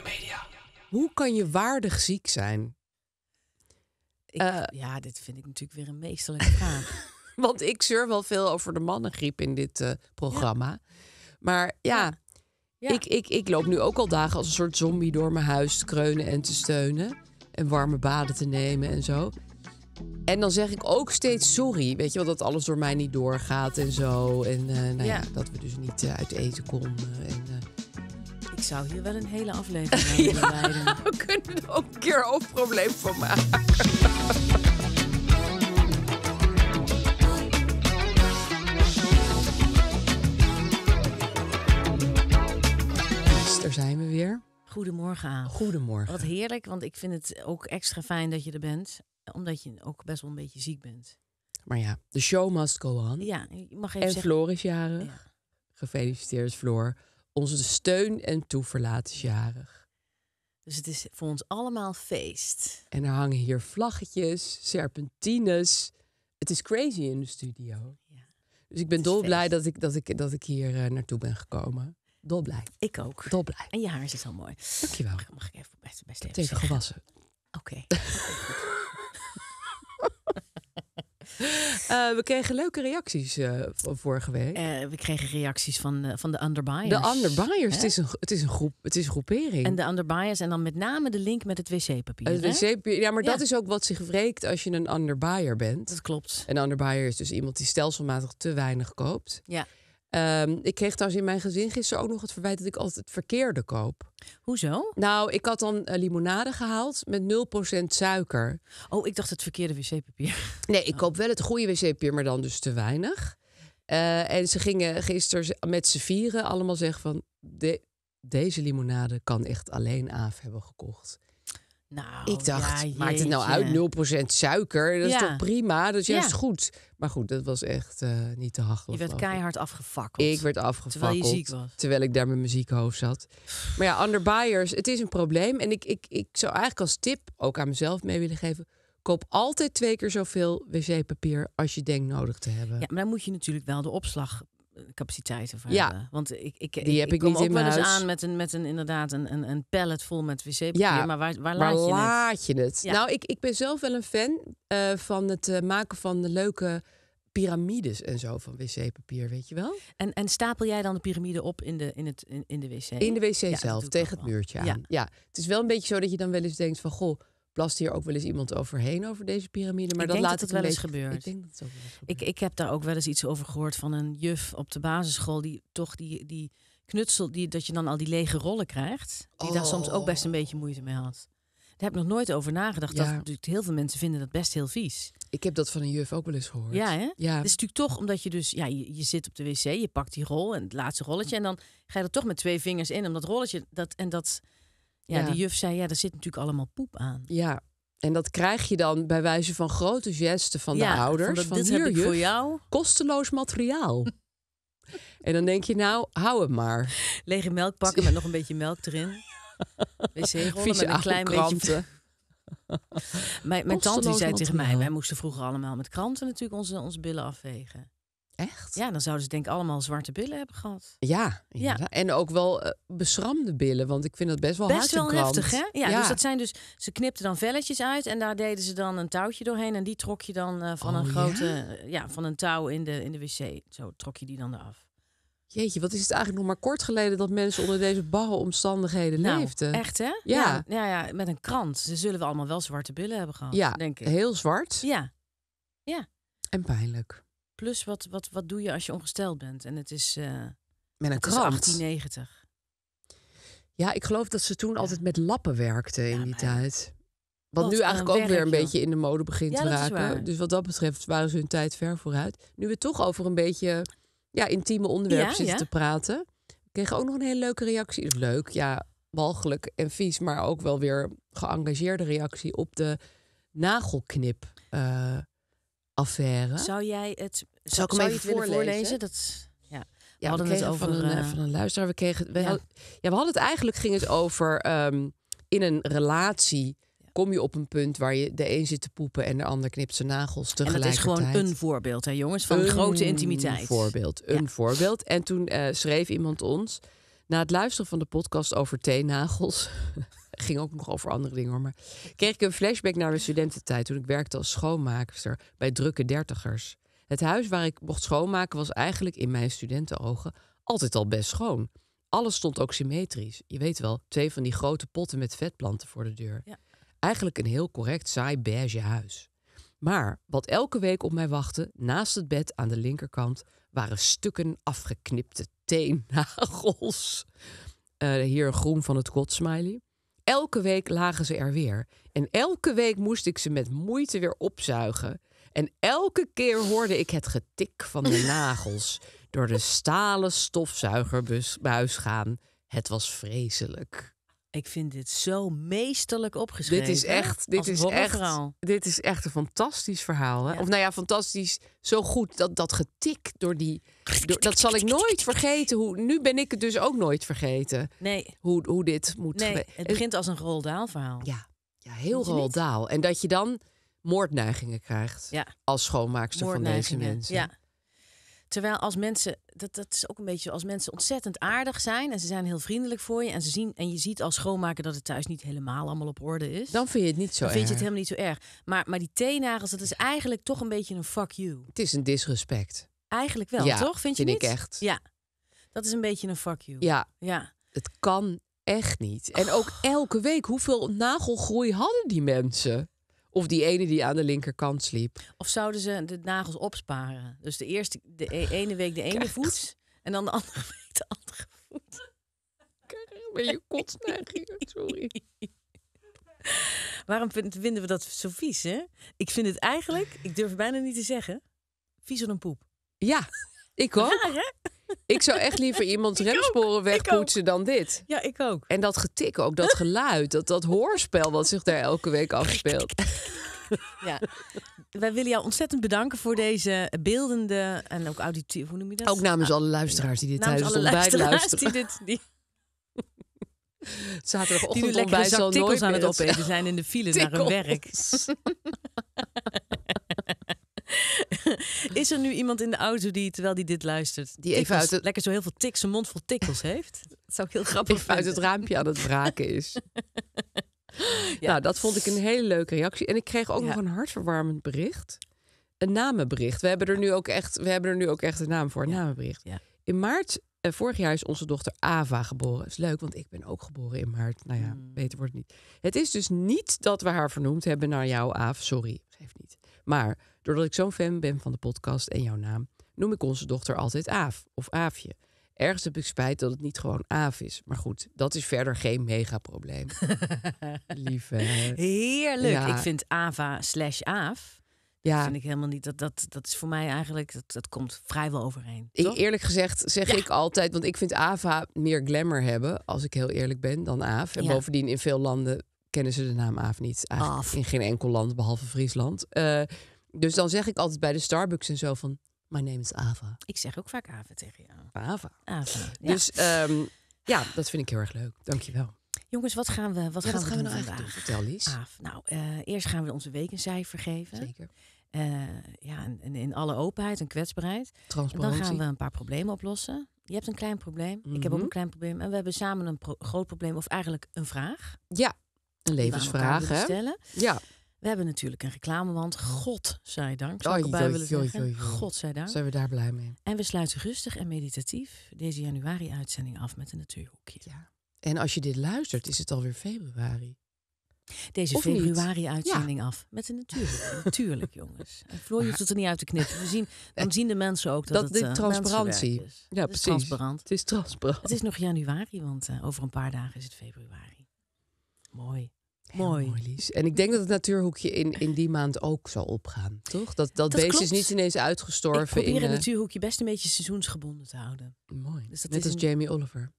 Media. Hoe kan je waardig ziek zijn? Ik, eh, ja, dit vind ik natuurlijk weer een meesterlijke vraag. Want ik zeur wel veel over de mannengriep in dit eh, programma. Maar ja, Ik, ik, ik loop nu ook al dagen als een soort zombie door mijn huis te kreunen en te steunen. En warme baden te nemen en zo. En dan zeg ik ook steeds sorry. Weet je wel, dat alles door mij niet doorgaat en zo. En eh, nou ja. dat we dus niet uit eten komen. En, ik zou hier wel een hele aflevering aan willen We kunnen ook een keer een probleem voor maken. Dus daar zijn we weer. Goedemorgen Goedemorgen. Wat heerlijk, want ik vind het ook extra fijn dat je er bent. Omdat je ook best wel een beetje ziek bent. Maar ja, de show must go on. Ja, je mag even en zeggen... Floor is jarig. Gefeliciteerd, Floor. Onze steun en toeverlaat is jarig. Dus het is voor ons allemaal feest. En er hangen hier vlaggetjes, serpentines. Het is crazy in de studio. Ja. Dus ik ben dolblij dat ik, dat, ik, dat ik hier eh, naartoe ben gekomen. Dolblij. Ik ook. Dolblij. En je haar is dus al mooi. Dankjewel. Mag, mag ik even best, best even, even gewassen. Oké. Eh, we kregen leuke reacties eh, vorige week. Eh, we kregen reacties van, van de underbuyers. De underbuyers, het is, een, het, is een groep, het is een groepering. En de underbuyers en dan met name de link met het wc-papier. Het wc-papier, ja, maar dat is ook wat zich wreekt als je een underbuyer bent. Dat klopt. Een underbuyer is dus iemand die stelselmatig te weinig koopt. Ja. Ehm, ik kreeg trouwens in mijn gezin gisteren ook nog het verwijt dat ik altijd het verkeerde koop. Hoezo? Nou, ik had dan eh, limonade gehaald met 0% suiker. Oh, ik dacht het verkeerde wc-papier. Nee, ik oh. koop wel het goede wc-papier, maar dan dus te weinig. Eh, en ze gingen gisteren met z'n vieren allemaal zeggen van... deze limonade kan echt alleen Aaf hebben gekocht. Nou, ik dacht, ja, maakt het nou uit? 0% suiker, dat is toch prima? Dat is juist goed. Maar goed, dat was echt eh, niet te hachelen. Je werd keihard afgefakkeld. Ik werd afgefakkeld. Terwijl ziek Terwijl ik daar met mijn zieke zat. Maar ja, under buyers, het is een probleem. En ik, ik, ik zou eigenlijk als tip ook aan mezelf mee willen geven... Koop altijd twee keer zoveel wc-papier als je denkt nodig te hebben. Ja, maar dan moet je natuurlijk wel de opslag capaciteiten van ja. Want ik, ik, die ik, heb ik, kom niet in wel huis. aan met een, met een inderdaad een, een, een pallet vol met wc-papier. Ja, maar waar, waar, laat, je laat je het? Nou, ik, ik ben zelf wel een fan eh, van het eh, maken van de leuke piramides en zo van wc-papier, weet je wel? En, en stapel jij dan de piramide op in de, in het, in, de wc? In de wc zelf, tegen het muurtje aan. Ja. ja, het is wel een beetje zo dat je dan wel eens denkt van... goh, plast hier ook wel eens iemand overheen over deze piramide. Maar dat laat het wel eens gebeuren. Ik, denk dat ook ik, ik heb daar ook wel eens iets over gehoord van een juf op de basisschool die toch die, die knutsel, die, dat je dan al die lege rollen krijgt. Die daar soms ook best een beetje moeite mee had. Daar heb ik nog nooit over nagedacht. Ja. Dat, natuurlijk, heel veel mensen vinden dat best heel vies. Ik heb dat van een juf ook wel eens gehoord. Ja, hè? ja. Het is natuurlijk toch omdat je dus, ja, je, je, zit op de wc, je pakt die rol en het laatste rolletje. En dan ga je er toch met twee vingers in om dat rolletje. Dat, en dat, ja, die juf zei, ja, er zit natuurlijk allemaal poep aan. Ja, en dat krijg je dan bij wijze van grote gesten van de ouders. Van, dit hier, heb ik juf, voor jou. Kosteloos materiaal. en dan denk je, nou, hou het maar. Lege melk pakken met nog een beetje melk erin. Wc-rollen met een klein beetje... mijn, mijn tante zei tegen mij, wij moesten vroeger allemaal met kranten natuurlijk onze, onze billen afvegen. Echt? Ja, dan zouden ze denk ik allemaal zwarte billen hebben gehad. Ja, ja. en ook wel eh, beschramde billen, want ik vind dat best wel Best wel heftig, hè? Ja, ja, dus dat zijn dus... Ze knipten dan velletjes uit en daar deden ze dan een touwtje doorheen... en die trok je dan eh, van een oh, grote... Ja? van een touw in de, in de wc. Zo trok je die dan eraf. Jeetje, wat is het eigenlijk nog maar kort geleden... dat mensen onder deze barre omstandigheden nou, leefden. echt, hè? Ja. Ja, ja, met een krant. Ze zullen we allemaal wel zwarte billen hebben gehad, ja, denk ik. heel zwart. Ja, ja. En pijnlijk. Plus, wat, wat, wat doe je als je ongesteld bent? En het is. Eh, met een kracht. 1990. Ja, ik geloof dat ze toen altijd met lappen werkten in die tijd. Wat, nu eigenlijk ook weer een beetje in de mode begint te raken. Dus wat dat betreft waren ze hun tijd ver vooruit. Nu we toch over een beetje ja, intieme onderwerpen zitten te praten. Ik kreeg ook nog een hele leuke reactie. Leuk, ja, walgelijk en vies, maar ook wel weer geëngageerde reactie op de nagelknip. Uh, affaire. Zou jij het, zou, ik zou even voorlezen? voorlezen? Dat, ja. We hadden het over van een, uh, van een luisteraar. We kregen, we ja. ja, we hadden het eigenlijk ging het over um, in een relatie kom je op een punt waar je de een zit te poepen en de ander knipt zijn nagels tegelijkertijd. En dat is gewoon een voorbeeld, hè jongens, van grote intimiteit. voorbeeld, een voorbeeld. En toen uh, schreef iemand ons, na het luisteren van de podcast over teennagels ging ook nog over andere dingen hoor. Maar kreeg ik een flashback naar mijn studententijd toen ik werkte als schoonmaakster bij drukke dertigers. Het huis waar ik mocht schoonmaken was eigenlijk in mijn studentenogen altijd al best schoon. Alles stond ook symmetrisch. Je weet wel, twee van die grote potten met vetplanten voor de deur. Ja. Eigenlijk een heel correct saai beige huis. Maar wat elke week op mij wachtte, naast het bed aan de linkerkant, waren stukken afgeknipte teennagels. Uh, eh, hier een groen van het godsmiley. Elke week lagen ze er weer. En elke week moest ik ze met moeite weer opzuigen. En elke keer hoorde ik het getik van de nagels door de stalen stofzuigerbuis gaan. Het was vreselijk. Ik vind dit zo meesterlijk opgeschreven. Dit is echt, dit is echt, dit is echt een fantastisch verhaal. Hè? Of nou ja, fantastisch. Zo goed dat dat getik door die. dat zal ik nooit vergeten. Hoe, nu ben ik het dus ook nooit vergeten. Nee. Hoe, hoe dit moet. Nee, het begint als een roldaal verhaal. Ja, ja heel roldaal. En dat je dan moordneigingen krijgt als schoonmaakster van deze mensen. Ja. Terwijl als mensen, dat, dat is ook een beetje als mensen ontzettend aardig zijn en ze zijn heel vriendelijk voor je en ze zien en je ziet als schoonmaker dat het thuis niet helemaal allemaal op orde is. Dan vind je het niet zo dan erg. Vind je het helemaal niet zo erg. Maar, maar die teenagels, dat is eigenlijk toch een beetje een fuck you. Het is een disrespect. Eigenlijk wel, toch? Vind je vind niet? ik echt. Ja. Dat is een beetje een fuck you. Ja. ja. Het kan echt niet. En ook oh. elke week, hoeveel nagelgroei hadden die mensen? Of die ene die aan de linkerkant sliep. Of zouden ze de nagels opsparen? Dus de eerste, de e-, ene week de ene voet en dan de andere week de andere voet. Kijk, ben je kotsneigingen, sorry. Waarom vinden we dat zo vies, hè? Ik vind het eigenlijk, ik durf bijna niet te zeggen, viezer dan poep. Ja, ik ook. Ik zou echt liever iemands remsporen wegpoetsen dan dit. Ja, ik ook. En dat getik ook, dat geluid, dat, dat hoorspel wat zich daar elke week afspeelt. Ja. Wij willen jou ontzettend bedanken voor deze beeldende en ook auditief, hoe noem je dat? Ook namens ah, alle luisteraars die dit namens thuis ontbijt luisteren. Die dit, die... Zaterdagochtend die ontbijt zal nooit aan het opeten zijn in de file naar hun werk. Is er nu iemand in de auto die, terwijl die dit luistert, die even uit lekker zo heel veel tiks, een mond vol tikkels heeft? Dat zou ik heel grappig even uit het raampje aan het braken is. ja. Nou, dat vond ik een hele leuke reactie. En ik kreeg ook nog een hartverwarmend bericht. Een namenbericht. We hebben er nu ook echt, we hebben er nu ook echt een naam voor, een namenbericht. In maart eh, vorig jaar is onze dochter Ava geboren. Dat is leuk, want ik ben ook geboren in maart. Nou ja, hmm. beter wordt het niet. Het is dus niet dat we haar vernoemd hebben naar jou, Aaf. Sorry, geeft niet. Maar Doordat ik zo'n fan ben van de podcast en jouw naam, noem ik onze dochter altijd Aaf of Aafje. Ergens heb ik spijt dat het niet gewoon Aaf is. Maar goed, dat is verder geen mega probleem. Lieve. Heerlijk. Ik vind Ava slash Aaf. Ja. Dat vind ik helemaal niet. Dat, dat, dat is voor mij eigenlijk, dat, dat komt vrijwel overeen. Toch? Eerlijk gezegd zeg ik altijd, want ik vind Ava meer glamour hebben, als ik heel eerlijk ben, dan Aaf. En bovendien in veel landen kennen ze de naam Aaf niet. Eigenlijk in geen enkel land, behalve Friesland. Uh, dus dan zeg ik altijd bij de Starbucks en zo van... My name is Ava. Ik zeg ook vaak Ava tegen jou. Ava. Ava ja. Dus ehm, ja, dat vind ik heel erg leuk. Dankjewel. Jongens, wat gaan we, wat gaan we, gaan doen we nou vandaag? Doen? Vertel Lies. Nou, eh, eerst gaan we onze week een cijfer geven. Zeker. Eh, ja, in, in, alle openheid en kwetsbaarheid. Transparantie. dan gaan we een paar problemen oplossen. Je hebt een klein probleem, ik heb ook mhm. een klein probleem. En we hebben samen een groot probleem, of eigenlijk een vraag. Ja, een levensvraag. Hè? Stellen. Ja. We hebben natuurlijk een reclamewand. God zij dank. Zou ik erbij willen zeggen. God zij dank. Zijn we daar blij mee. En we sluiten rustig en meditatief deze januari-uitzending af met een natuurhoekje. Ja. En als je dit luistert, is het alweer februari. Deze februari-uitzending af. Met een natuurhoekje. natuurlijk, jongens. En Floor hoeft het er niet uit te knippen. We zien, dan zien de mensen ook dat, het eh, transparantie is. Ja, precies. transparant. Het is transparant. Het is nog januari, want eh, over een paar dagen is het februari. Mooi. Mooi. En ik denk dat het natuurhoekje in, in die maand ook zal opgaan, toch? Dat, dat, beest is niet ineens uitgestorven. Ik probeer in, het eh, natuurhoekje best een beetje seizoensgebonden te houden. Mooi. Dus dat Net is als Jamie Oliver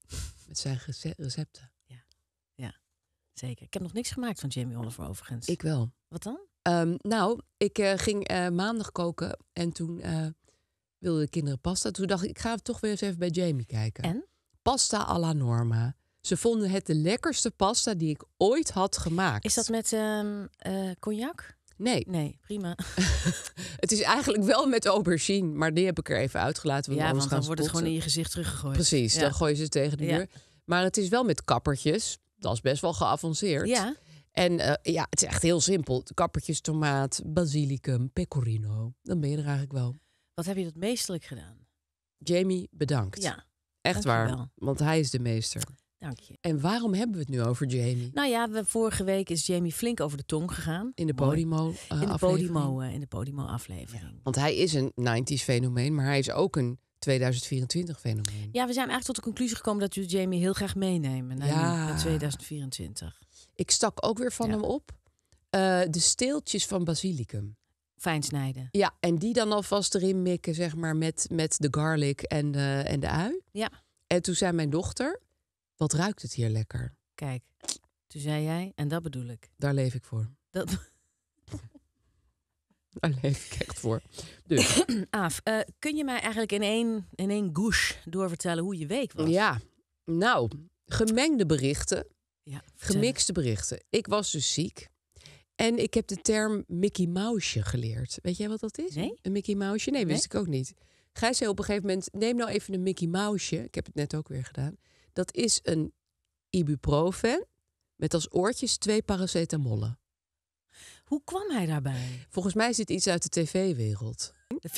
met zijn recepten. Ja. ja, zeker. Ik heb nog niks gemaakt van Jamie Oliver overigens. Ik wel. Wat dan? Ehm, nou, ik eh, ging eh, maandag koken en toen uh, wilden de kinderen pasta. Toen dacht ik, ik ga toch weer eens even bij Jamie kijken. En? Pasta alla norma. Ze vonden het de lekkerste pasta die ik ooit had gemaakt. Is dat met ehm, eh, cognac? Nee. Nee, prima. het is eigenlijk wel met aubergine, maar die heb ik er even uitgelaten. Ja, want dan wordt het gewoon in je gezicht teruggegooid. Precies, dan gooi je ze tegen de muur. Maar het is wel met kappertjes. Dat is best wel geavanceerd. Ja. En eh, ja, het is echt heel simpel. Kappertjes, tomaat, basilicum, pecorino. Dan ben je er eigenlijk wel. Wat heb je dat meestelijk gedaan? Jamie, bedankt. Ja. Echt waar, want hij is de meester. Dank je. En waarom hebben we het nu over Jamie? Nou ja, we, vorige week is Jamie flink over de tong gegaan. In de Podimo-aflevering. Eh, in de podimo eh, in de Podimo aflevering. Want hij is een 90s-fenomeen, maar hij is ook een 2024-fenomeen. Ja, we zijn eigenlijk tot de conclusie gekomen dat we Jamie heel graag meenemen naar ja. 2024. Ik stak ook weer van hem op. Eh, de steeltjes van basilicum. Fijn snijden. Ja, en die dan alvast erin mikken, zeg maar, met, met de garlic en, en de ui. Ja. En toen zei mijn dochter, wat ruikt het hier lekker? Kijk, toen zei jij, en dat bedoel ik. Daar leef ik voor. Dat... Daar leef ik echt voor. Dus. Aaf, eh, kun je mij eigenlijk in één, in één douche doorvertellen hoe je week was? Ja, nou, gemengde berichten. Ja, gemixte berichten. Ik was dus ziek. En ik heb de term Mickey Mouse geleerd. Weet jij wat dat is? Een Mickey Mouseje? Nee, wist ik ook niet. Gij zei op een gegeven moment, neem nou even een Mickey Mouseje. Ik heb het net ook weer gedaan. Dat is een ibuprofen met als oortjes twee paracetamolle. Hoe kwam hij daarbij? Volgens mij is iets uit de tv-wereld.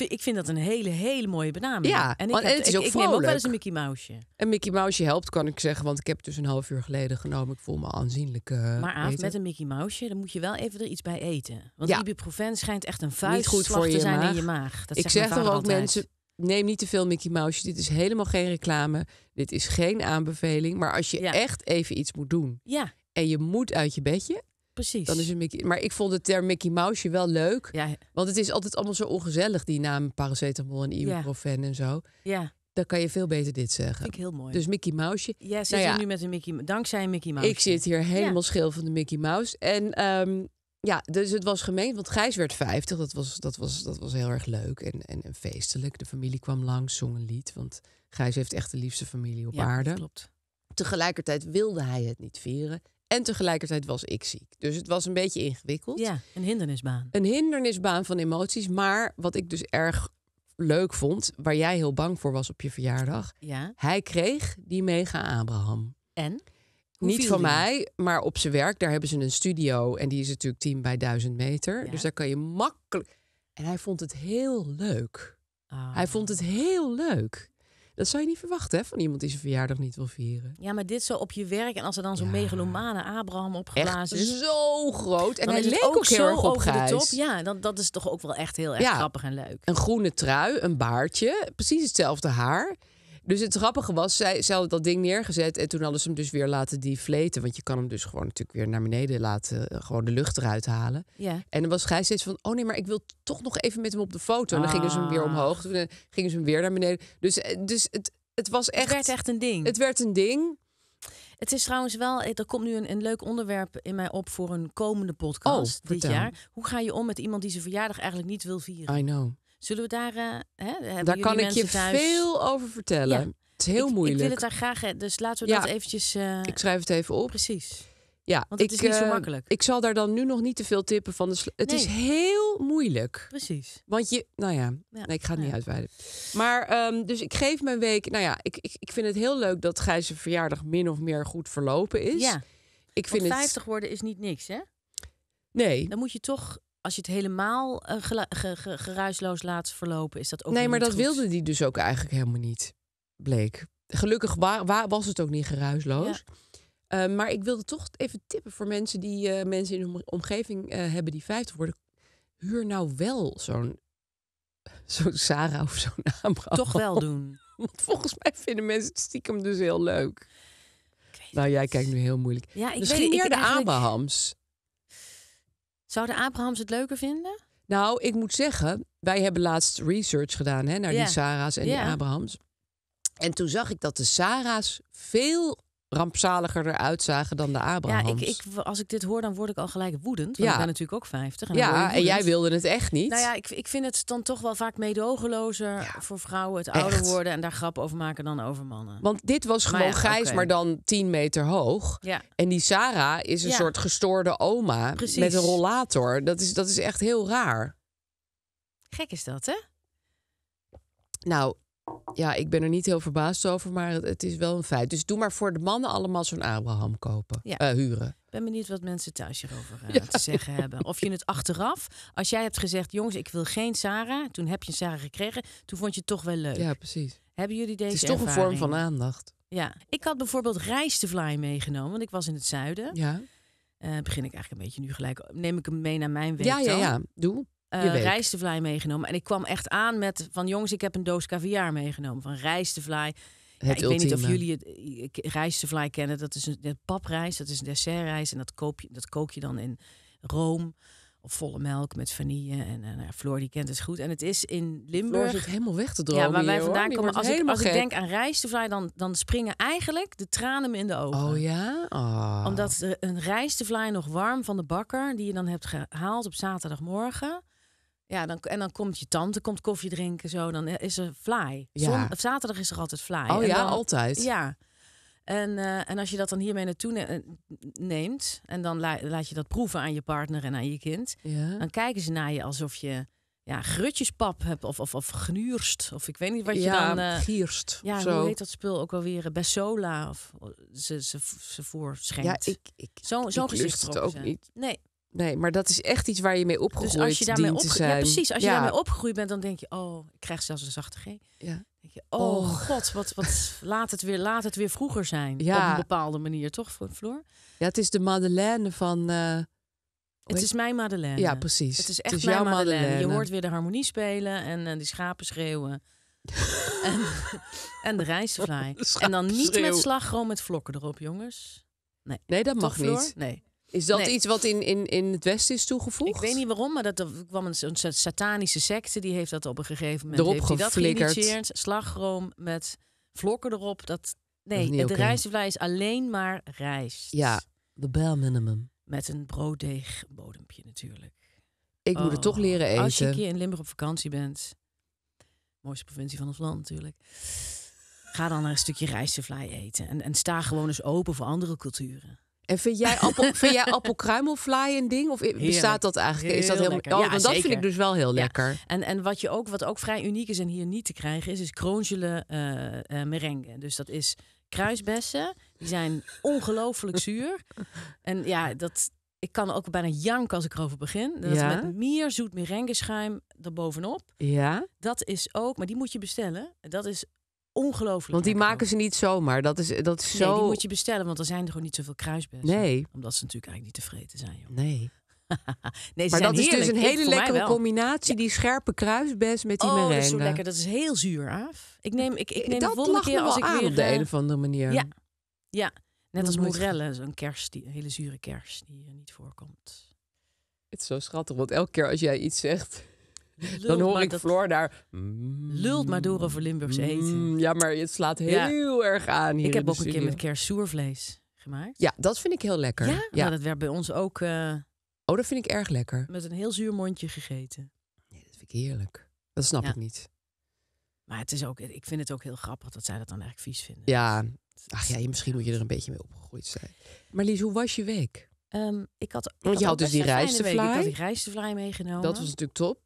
Ik vind dat een hele, hele mooie benaming. Ja, en ik, ook ik, neem ook wel eens een Mickey Mouseje. Een Mickey Mouseje helpt, kan ik zeggen, want ik heb het dus een half uur geleden genomen. Ik voel me aanzienlijk. Eh, maar avond met een Mickey Mouseje, dan moet je wel even er iets bij eten. Want ibuprofen schijnt echt een vuist voor te je zijn maag. in je maag. ik zeg er ook mensen, neem niet te veel Mickey Mouse. Dit is helemaal geen reclame. Dit is geen aanbeveling. Maar als je echt even iets moet doen. Ja. En je moet uit je bedje. Precies. Dan is een Mickey. Maar ik vond de term Mickey Mouse wel leuk. Ja. Want het is altijd allemaal zo ongezellig, die naam paracetamol en ibuprofen en zo. Ja. Dan kan je veel beter dit zeggen. Vind ik heel mooi. Dus Mickey Mouse. Ja, nou zit nou je nu met een Mickey Dankzij Mickey Mouse. Ik zit hier helemaal schil van de Mickey Mouse. En ehm, ja, dus het was gemeen, want Gijs werd 50. Dat was, dat was, dat was heel erg leuk en, en, feestelijk. De familie kwam langs, zong een lied. Want Gijs heeft echt de liefste familie op aarde. Klopt. Tegelijkertijd wilde hij het niet vieren. En tegelijkertijd was ik ziek. Dus het was een beetje ingewikkeld. Ja, een hindernisbaan. Een hindernisbaan van emoties. Maar wat ik dus erg leuk vond, waar jij heel bang voor was op je verjaardag. Ja. Hij kreeg die mega Abraham. En? niet van mij, maar op zijn werk. Daar hebben ze een studio en die is natuurlijk 10 bij 1000 meter. Dus daar kan je makkelijk. En hij vond het heel leuk. Ah. Hij vond het heel leuk. Dat zou je niet verwachten hè, van iemand die zijn verjaardag niet wil vieren. Ja, maar dit zo op je werk en als er dan zo'n ja. megalomane Abraham opgeblazen is. Zo groot. En hij leek ook, ook heel erg op de top. Ja, dat, dat is toch ook wel echt heel erg grappig en leuk. Een groene trui, een baardje, precies hetzelfde haar. Dus het grappige was, zij, zij dat ding neergezet en toen hadden ze hem dus weer laten diefleten, Want je kan hem dus gewoon natuurlijk weer naar beneden laten, eh, gewoon de lucht eruit halen. Ja. En dan was Gijs steeds van, oh nee, maar ik wil toch nog even met hem op de foto. En dan gingen ze hem weer ah. omhoog, toen eh, gingen ze hem weer naar beneden. Dus, eh, dus het, het was echt... Het werd echt een ding. Het werd een ding. Het is trouwens wel, er komt nu een, een leuk onderwerp in mij op voor een komende podcast oh, dit jaar. Hoe ga je om met iemand die zijn verjaardag eigenlijk niet wil vieren? I know. Zullen we daar... Eh, hè, daar kan ik je veel over vertellen. Het is heel moeilijk. Ik wil het daar graag... Dus laten we dat eventjes... Eh, ik schrijf het even op. Precies. Ja, want het ik, is niet zo eh, makkelijk. Ik zal daar dan nu nog niet te veel tippen van. het is heel moeilijk. Precies. Want je, nou ja, nee, ik ga het niet uitweiden. Maar ehm, dus ik geef mijn week. Nou ja, ik, ik, ik vind het heel leuk dat Gijs' verjaardag min of meer goed verlopen is. Ja. Ik vind 50 worden is niet niks, hè? Nee. Dan moet je toch als je het helemaal uh, geruisloos laat verlopen, is dat ook. Nee, maar dat goed. wilde die dus ook eigenlijk helemaal niet, bleek. Gelukkig wa wa was het ook niet geruisloos. Ehm, maar ik wilde toch even tippen voor mensen die eh, mensen in hun omgeving eh, hebben die 50 worden. Huur nou wel zo'n zo'n Sarah of zo'n naam Toch wel doen. Want volgens mij vinden mensen het stiekem dus heel leuk. Nou, jij kijkt nu heel moeilijk. Ja, ik Misschien weet, ik de eigenlijk... Abrahams de Abrahams het leuker vinden? Nou, ik moet zeggen, wij hebben laatst research gedaan hè, naar die Sarah's en die Abrahams. En toen zag ik dat de Sarah's veel rampzaliger eruit zagen dan de Abraham. Ja, ik, ik, als ik dit hoor, dan word ik al gelijk woedend. Want ja. ik ben natuurlijk ook 50. En ja, en jij wilde het echt niet. Nou ja, ik, ik vind het dan toch wel vaak medogelozer voor vrouwen het ouder worden en daar grap over maken dan over mannen. Want dit was gewoon Gijs, maar dan 10 meter hoog. Ja. En die Sarah is een soort gestoorde oma Precies. met een rollator. Dat is, dat is echt heel raar. Gek is dat, hè? Nou, ja, ik ben er niet heel verbaasd over, maar het, is wel een feit. Dus doe maar voor de mannen allemaal zo'n Abraham kopen, eh, huren. Ik ben benieuwd wat mensen thuis hierover eh, te zeggen hebben. Of je het achteraf, als jij hebt gezegd, jongens, ik wil geen Sarah. Toen heb je een Sarah gekregen, toen vond je het toch wel leuk. Ja, precies. Hebben jullie deze Het is toch een vorm van aandacht. Ja, ik had bijvoorbeeld rijstevlaai meegenomen, want ik was in het zuiden. Ja. Eh, begin ik eigenlijk een beetje nu gelijk. Neem ik hem mee naar mijn werk? Ja, ja, ja. Doe uh, eh, rijstevlaai meegenomen. En ik kwam echt aan met van jongens, ik heb een doos caviar meegenomen van rijstevlaai. ik weet niet of jullie het eh, rijstevlaai kennen. Dat is een dat dat is een dessertreis en dat, koop je, dat kook je dan in room of volle melk met vanille. En uh, Floor die kent het goed. En het is in Limburg. Floor helemaal weg te dromen. Ja, waar wij vandaan komen. Als, ik, als ik, denk aan rijstevlaai, dan, dan springen eigenlijk de tranen me in de ogen. Oh ja? Ah. Omdat eh, een rijstevlaai nog warm van de bakker, die je dan hebt gehaald op zaterdagmorgen ja, dan, en dan komt je tante komt koffie drinken, zo. Dan is er fly. Ja. zaterdag is er altijd fly. Oh en ja, altijd. Ja. En, eh, en als je dat dan hiermee naartoe eh, neemt en dan laat je dat proeven aan je partner en aan je kind, dan kijken ze naar je alsof je ja, grutjespap hebt of, of, of gnuurst. Of ik weet niet wat je ja, dan... Eh, ja gierst. Ja, zo. hoe heet dat spul ook alweer? Bessola of oh, ze, ze, ze voorschenkt. Ja, ik, ik, Zo'n zo gezicht het ook niet. Nee. Nee, maar dat is echt iets waar je mee opgegroeid dus als je daarmee opge... zijn. Ja, precies. Als je daarmee opgegroeid bent, dan denk je... oh, ik krijg zelfs een zachte G. Ja. denk je, oh, god, wat, wat laat, het weer, laat het weer vroeger zijn. Ja. Op een bepaalde manier, toch, Floor? Ja, het is de Madeleine van... Eh, het is mijn Madeleine. Ja, precies. Het is echt mijn Madeleine. Je hoort weer de harmonie spelen en, en eh, die schapen schreeuwen. en, en de rijstvlaai. En dan niet met slagroom met vlokken erop, jongens. Nee, nee dat mag niet. Nee. Is dat iets wat in, in, in het Westen is toegevoegd? Ik weet niet waarom, maar dat kwam een, satanische secte. Die heeft dat op een gegeven moment erop heeft Dat slagroom met vlokken erop. Dat, nee, dat het is alleen maar rijst. Ja, de bel minimum. Met een brooddeegbodempje natuurlijk. Ik moet het toch oh, leren eten. Als je een keer in Limburg op vakantie bent. Mooiste provincie van ons land natuurlijk. Ga dan een stukje rijstvlaai eten. En, en sta gewoon eens open voor andere culturen. En vind jij, appel, vind jij appelkruimelvlaai een ding? Of bestaat dat eigenlijk? Is dat heel helemaal... Oh, ja, dat vind ik dus wel heel lekker. En, en wat, je ook, wat ook vrij uniek is en hier niet te krijgen is, is kroonjelen uh, eh, eh, Dus dat is kruisbessen. Die zijn ongelooflijk zuur. en ja, dat, ik kan ook bijna janken als ik erover begin. Dat ja. met meer zoet merengue schuim erbovenop. Ja. Dat is ook, maar die moet je bestellen. Dat is ongelooflijk. Want die maken, ze niet zomaar. Dat is, dat is zo... die moet je bestellen, want er zijn er gewoon niet zoveel kruisbessen. Nee. Omdat ze natuurlijk eigenlijk niet tevreden zijn. Nee. nee, maar dat is dus een hele lekkere combinatie. Die scherpe kruisbes met die oh, dat is zo lekker. Dat is heel zuur, af. Ik neem, ik, ik neem dat de volgende keer als ik weer... op de eh, een of andere manier. Ja, ja. net als morellen. Zo'n kers die, een hele zure kers die eh, niet voorkomt. Het is zo schattig, want elke keer als jij iets zegt... dan hoor ik Floor daar... lult maar door over Limburgs mm, eten. Mm, ja, maar het slaat heel erg aan hier Ik heb ook een keer met kerstsoervlees gemaakt. Ja, dat vind ik heel lekker. Ja? Nou, dat werd bij ons ook... Eh, oh, dat vind ik erg lekker. Met een heel zuur mondje gegeten. Nee, dat vind ik heerlijk. Dat snap ik niet. Maar het is ook, ik vind het ook heel grappig dat zij dat dan eigenlijk vies vinden. Ja, dus Ach ja, misschien moet je er een beetje mee opgegroeid zijn. Maar Lies, hoe was je week? Ehm, ik had, ik Want je had, had dus die rijstevlaai. Ik had die rijstevlaai meegenomen. Dat was natuurlijk top.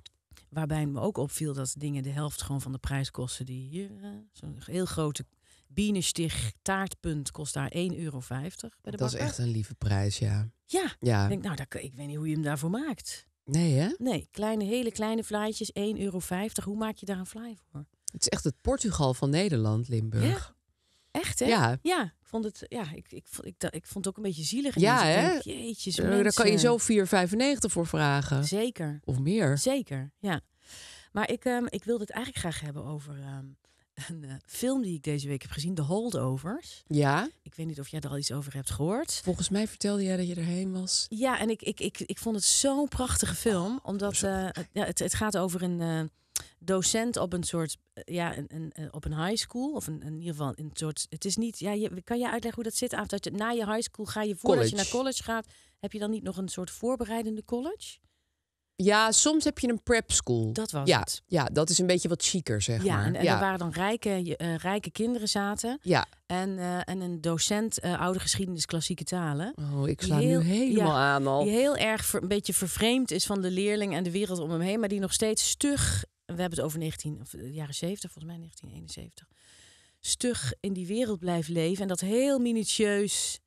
Waarbij me ook opviel dat dingen de helft gewoon van de prijs kosten die hier. Eh, zo'n heel grote Bienenstich taartpunt kost daar 1,50 euro bij de Dat is echt een lieve prijs, ja. Ja, ja. Ik, denk, nou, dat, ik weet niet hoe je hem daarvoor maakt. Nee, hè? Nee, kleine, hele kleine vlaatjes, 1,50 euro. Hoe maak je daar een vlaai voor? Het is echt het Portugal van Nederland, Limburg. Echt, hè? Ja. ja vond het, ja, ik, ik, vond, ik, ik vond het ook een beetje zielig. ja, hè? jeetjes, eh, Daar kan je zo 4,95 voor vragen. Zeker. Of meer. Zeker, ja. Maar ik, ehm, ik wilde het eigenlijk graag hebben over ehm, een eh, film die ik deze week heb gezien, The Holdovers. Ja. Ik weet niet of jij er al iets over hebt gehoord. Volgens mij vertelde jij dat je erheen was. Ja, en ik, ik, ik, ik vond het zo'n prachtige film, oh, omdat uh, het, het gaat over een docent op een soort, eh, ja, een, een, eh, op een high school. Of een, in ieder geval een soort, het is niet, ja, je, kan je uitleggen hoe dat zit? Af, na je high school ga je, voordat college. je naar college gaat, heb je dan niet nog een soort voorbereidende college? Ja, soms heb je een prep school. Dat was ja, het. Ja, dat is een beetje wat chiquer, zeg maar. En, en er waren dan rijke, eh, rijke kinderen zaten. Ja. En, en een docent oude geschiedenis klassieke talen. Oh, ik sla nu helemaal aan al. Die heel erg een beetje vervreemd is van de leerling en de wereld om hem heen. Maar die nog steeds stug we hebben het over 19, of de eh, jaren 70, volgens mij 1971. Stug in die wereld blijft leven en dat heel minutieus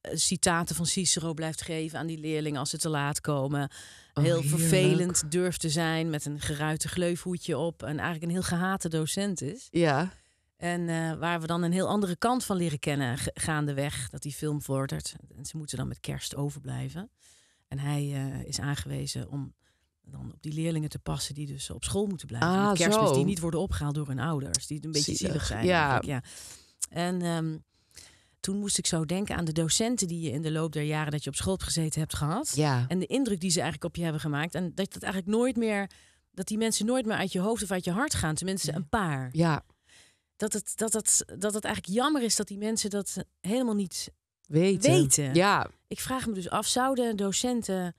eh, citaten van Cicero blijft geven aan die leerlingen als ze te laat komen. Oh, heel vervelend durft te zijn met een geruite gleufhoedje op. En eigenlijk een heel gehate docent is. Ja. En eh, waar we dan een heel andere kant van leren kennen gaandeweg. Dat die film vordert. En ze moeten dan met kerst overblijven. En hij is aangewezen om dan op die leerlingen te passen die dus op school moeten blijven. Ah, kerstmis die niet worden opgehaald door hun ouders. Die een beetje zielig, zijn. Ja. ja. En ehm, toen moest ik zo denken aan de docenten die je in de loop der jaren dat je op school gezeten hebt gehad. Ja. En de indruk die ze eigenlijk op je hebben gemaakt. En dat dat eigenlijk nooit meer, dat die mensen nooit meer uit je hoofd of uit je hart gaan. Tenminste, een paar. Ja. Dat het, dat, dat dat het eigenlijk jammer is dat die mensen dat helemaal niet weten. weten. Ja. Ik vraag me dus af, zouden docenten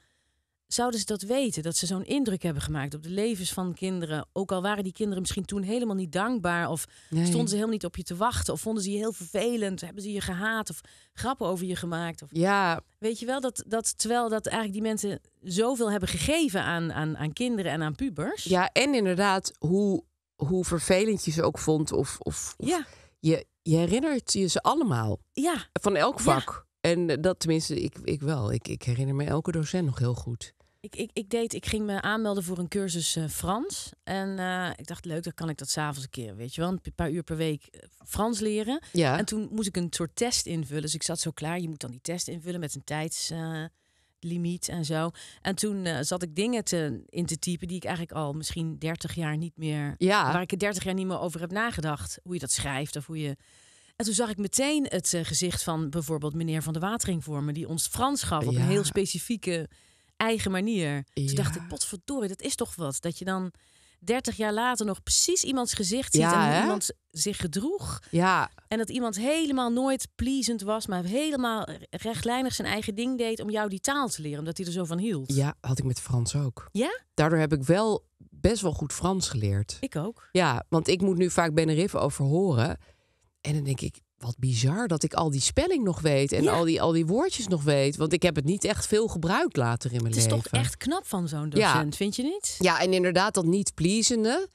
zouden ze dat weten, dat ze zo'n indruk hebben gemaakt op de levens van kinderen. Ook al waren die kinderen misschien toen helemaal niet dankbaar, of stonden ze helemaal niet op je te wachten, of vonden ze je heel vervelend, hebben ze je gehaat, of grappen over je gemaakt. Of, ja. Weet je wel, dat, dat terwijl dat eigenlijk die mensen zoveel hebben gegeven aan, aan, aan kinderen en aan pubers. Ja, en inderdaad, hoe, hoe vervelend je ze ook vond, of, of, ja. je, je herinnert je ze allemaal. Ja. Van elk vak. En dat tenminste, ik, ik wel. Ik, ik herinner me elke docent nog heel goed. Ik, ik, ik, deed, ik ging me aanmelden voor een cursus eh, Frans. En eh, ik dacht, leuk, dan kan ik dat s'avonds een keer, weet je wel, een paar uur per week eh, Frans leren. Ja. En toen moest ik een soort test invullen. Dus ik zat zo klaar, je moet dan die test invullen met een tijdslimiet en zo. En toen zat ik dingen te, in te typen die ik eigenlijk al misschien 30 jaar niet meer, ja. waar ik 30 jaar niet meer over heb nagedacht. Hoe je dat schrijft of hoe je... En toen zag ik meteen het gezicht van bijvoorbeeld meneer Van de Watering voor me, die ons Frans gaf op een heel specifieke eigen manier. Ja. Toen dacht ik, potverdorie, dat is toch wat. Dat je dan 30 jaar later nog precies iemands gezicht ziet ja, en hoe iemand zich gedroeg. Ja. En dat iemand helemaal nooit pleasend was, maar helemaal rechtlijnig zijn eigen ding deed om jou die taal te leren, omdat hij er zo van hield. Ja, had ik met Frans ook. Ja? Daardoor heb ik wel best wel goed Frans geleerd. Ik ook. Ja, want ik moet nu vaak Beneriff over horen. En dan denk ik, wat bizar dat ik al die spelling nog weet en al, die, al die woordjes nog weet. Want ik heb het niet echt veel gebruikt later in mijn leven. Het is toch echt knap van zo'n docent, vind je niet? Ja, en inderdaad dat niet pleasende.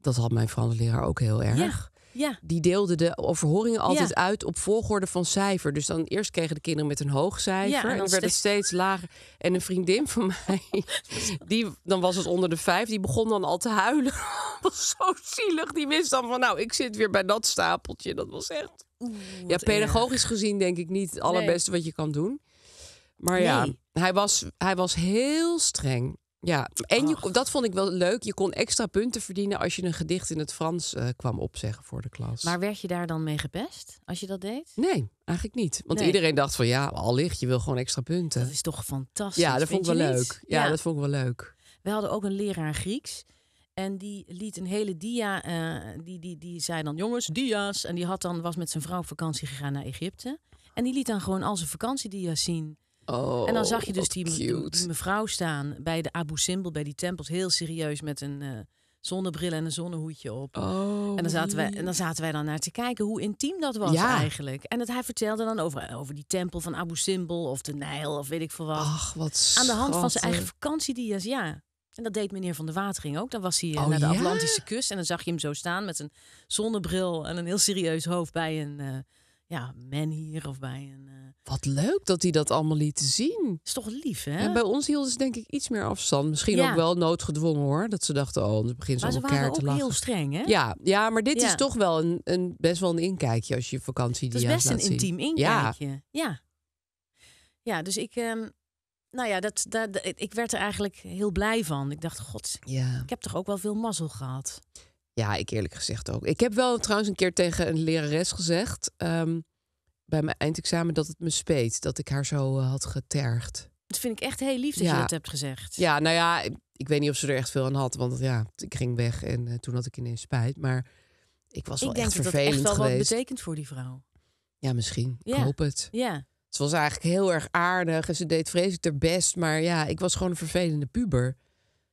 Dat had mijn Franse leraar ook heel erg. Ja. Ja. Die deelden de overhoringen altijd uit op volgorde van cijfer. Dus dan eerst kregen de kinderen met een hoog cijfer. en dan, werd het steeds lager. En een vriendin van mij, die, dan was het onder de vijf, die begon dan al te huilen. Dat was zo zielig. Die wist dan van, nou, ik zit weer bij dat stapeltje. Dat was echt... ja, pedagogisch gezien denk ik niet het allerbeste wat je kan doen. Maar nee. ja, hij was, hij was heel streng. Ja, en je, dat vond ik wel leuk. Je kon extra punten verdienen als je een gedicht in het Frans eh, kwam opzeggen voor de klas. Maar werd je daar dan mee gepest als je dat deed? Nee, eigenlijk niet. Want iedereen dacht van ja, allicht, je wil gewoon extra punten. Dat is toch fantastisch. Ja, dat vond ik wel leuk. Ja, dat vond ik wel leuk. We hadden ook een leraar Grieks. En die liet een hele dia, eh, die, die, die zei dan jongens, dia's. En die had dan, was met zijn vrouw op vakantie gegaan naar Egypte. En die liet dan gewoon al zijn vakantiedia's zien en dan oh, zag je dus die, mevrouw staan bij de Abu Simbel, bij die tempels, heel serieus met een eh, zonnebril en een zonnehoedje op. Oh, en, dan zaten wij, en dan zaten wij dan naar te kijken hoe intiem dat was eigenlijk. En dat hij vertelde dan over, over die tempel van Abu Simbel of de Nijl of weet ik veel wat. Ach, wat Aan de hand van zijn eigen vakantiedia's, ja. En dat deed meneer Van der Watering ook. Dan was hij eh, oh, naar de Atlantische kust en dan zag je hem zo staan met een zonnebril en een heel serieus hoofd bij een... Eh, ja, men hier of bij een. Eh, Wat leuk dat hij dat allemaal liet zien. Is toch lief, hè? En bij ons hielden ze denk ik iets meer afstand. Misschien ook wel noodgedwongen hoor. Dat ze dachten, oh, dan beginnen ze maar elkaar ze waren te heel streng, hè? Ja, ja maar dit is toch wel een, een, best wel een inkijkje als je vakantie die laat Het is best een intiem inkijkje. Ja. ja. ja dus ik... Ehm, nou ja, dat, dat, ik werd er eigenlijk heel blij van. Ik dacht, god, ja. ik heb toch ook wel veel mazzel gehad. Ja, ik eerlijk gezegd ook. Ik heb wel trouwens een keer tegen een lerares gezegd ehm, bij mijn eindexamen dat het me speet dat ik haar zo eh, had getergd. Dat vind ik echt heel lief dat je dat hebt gezegd. Ja, nou ja, ik weet niet of ze er echt veel aan had, want ja, ik ging weg en eh, toen had ik ineens spijt. Maar ik was wel echt vervelend geweest. Ik denk wel wat betekent voor die vrouw. Ja, misschien. Ik hoop het. Ja. Ze was eigenlijk heel erg aardig en ze deed vreselijk haar best. Maar ja, ik was gewoon een vervelende puber.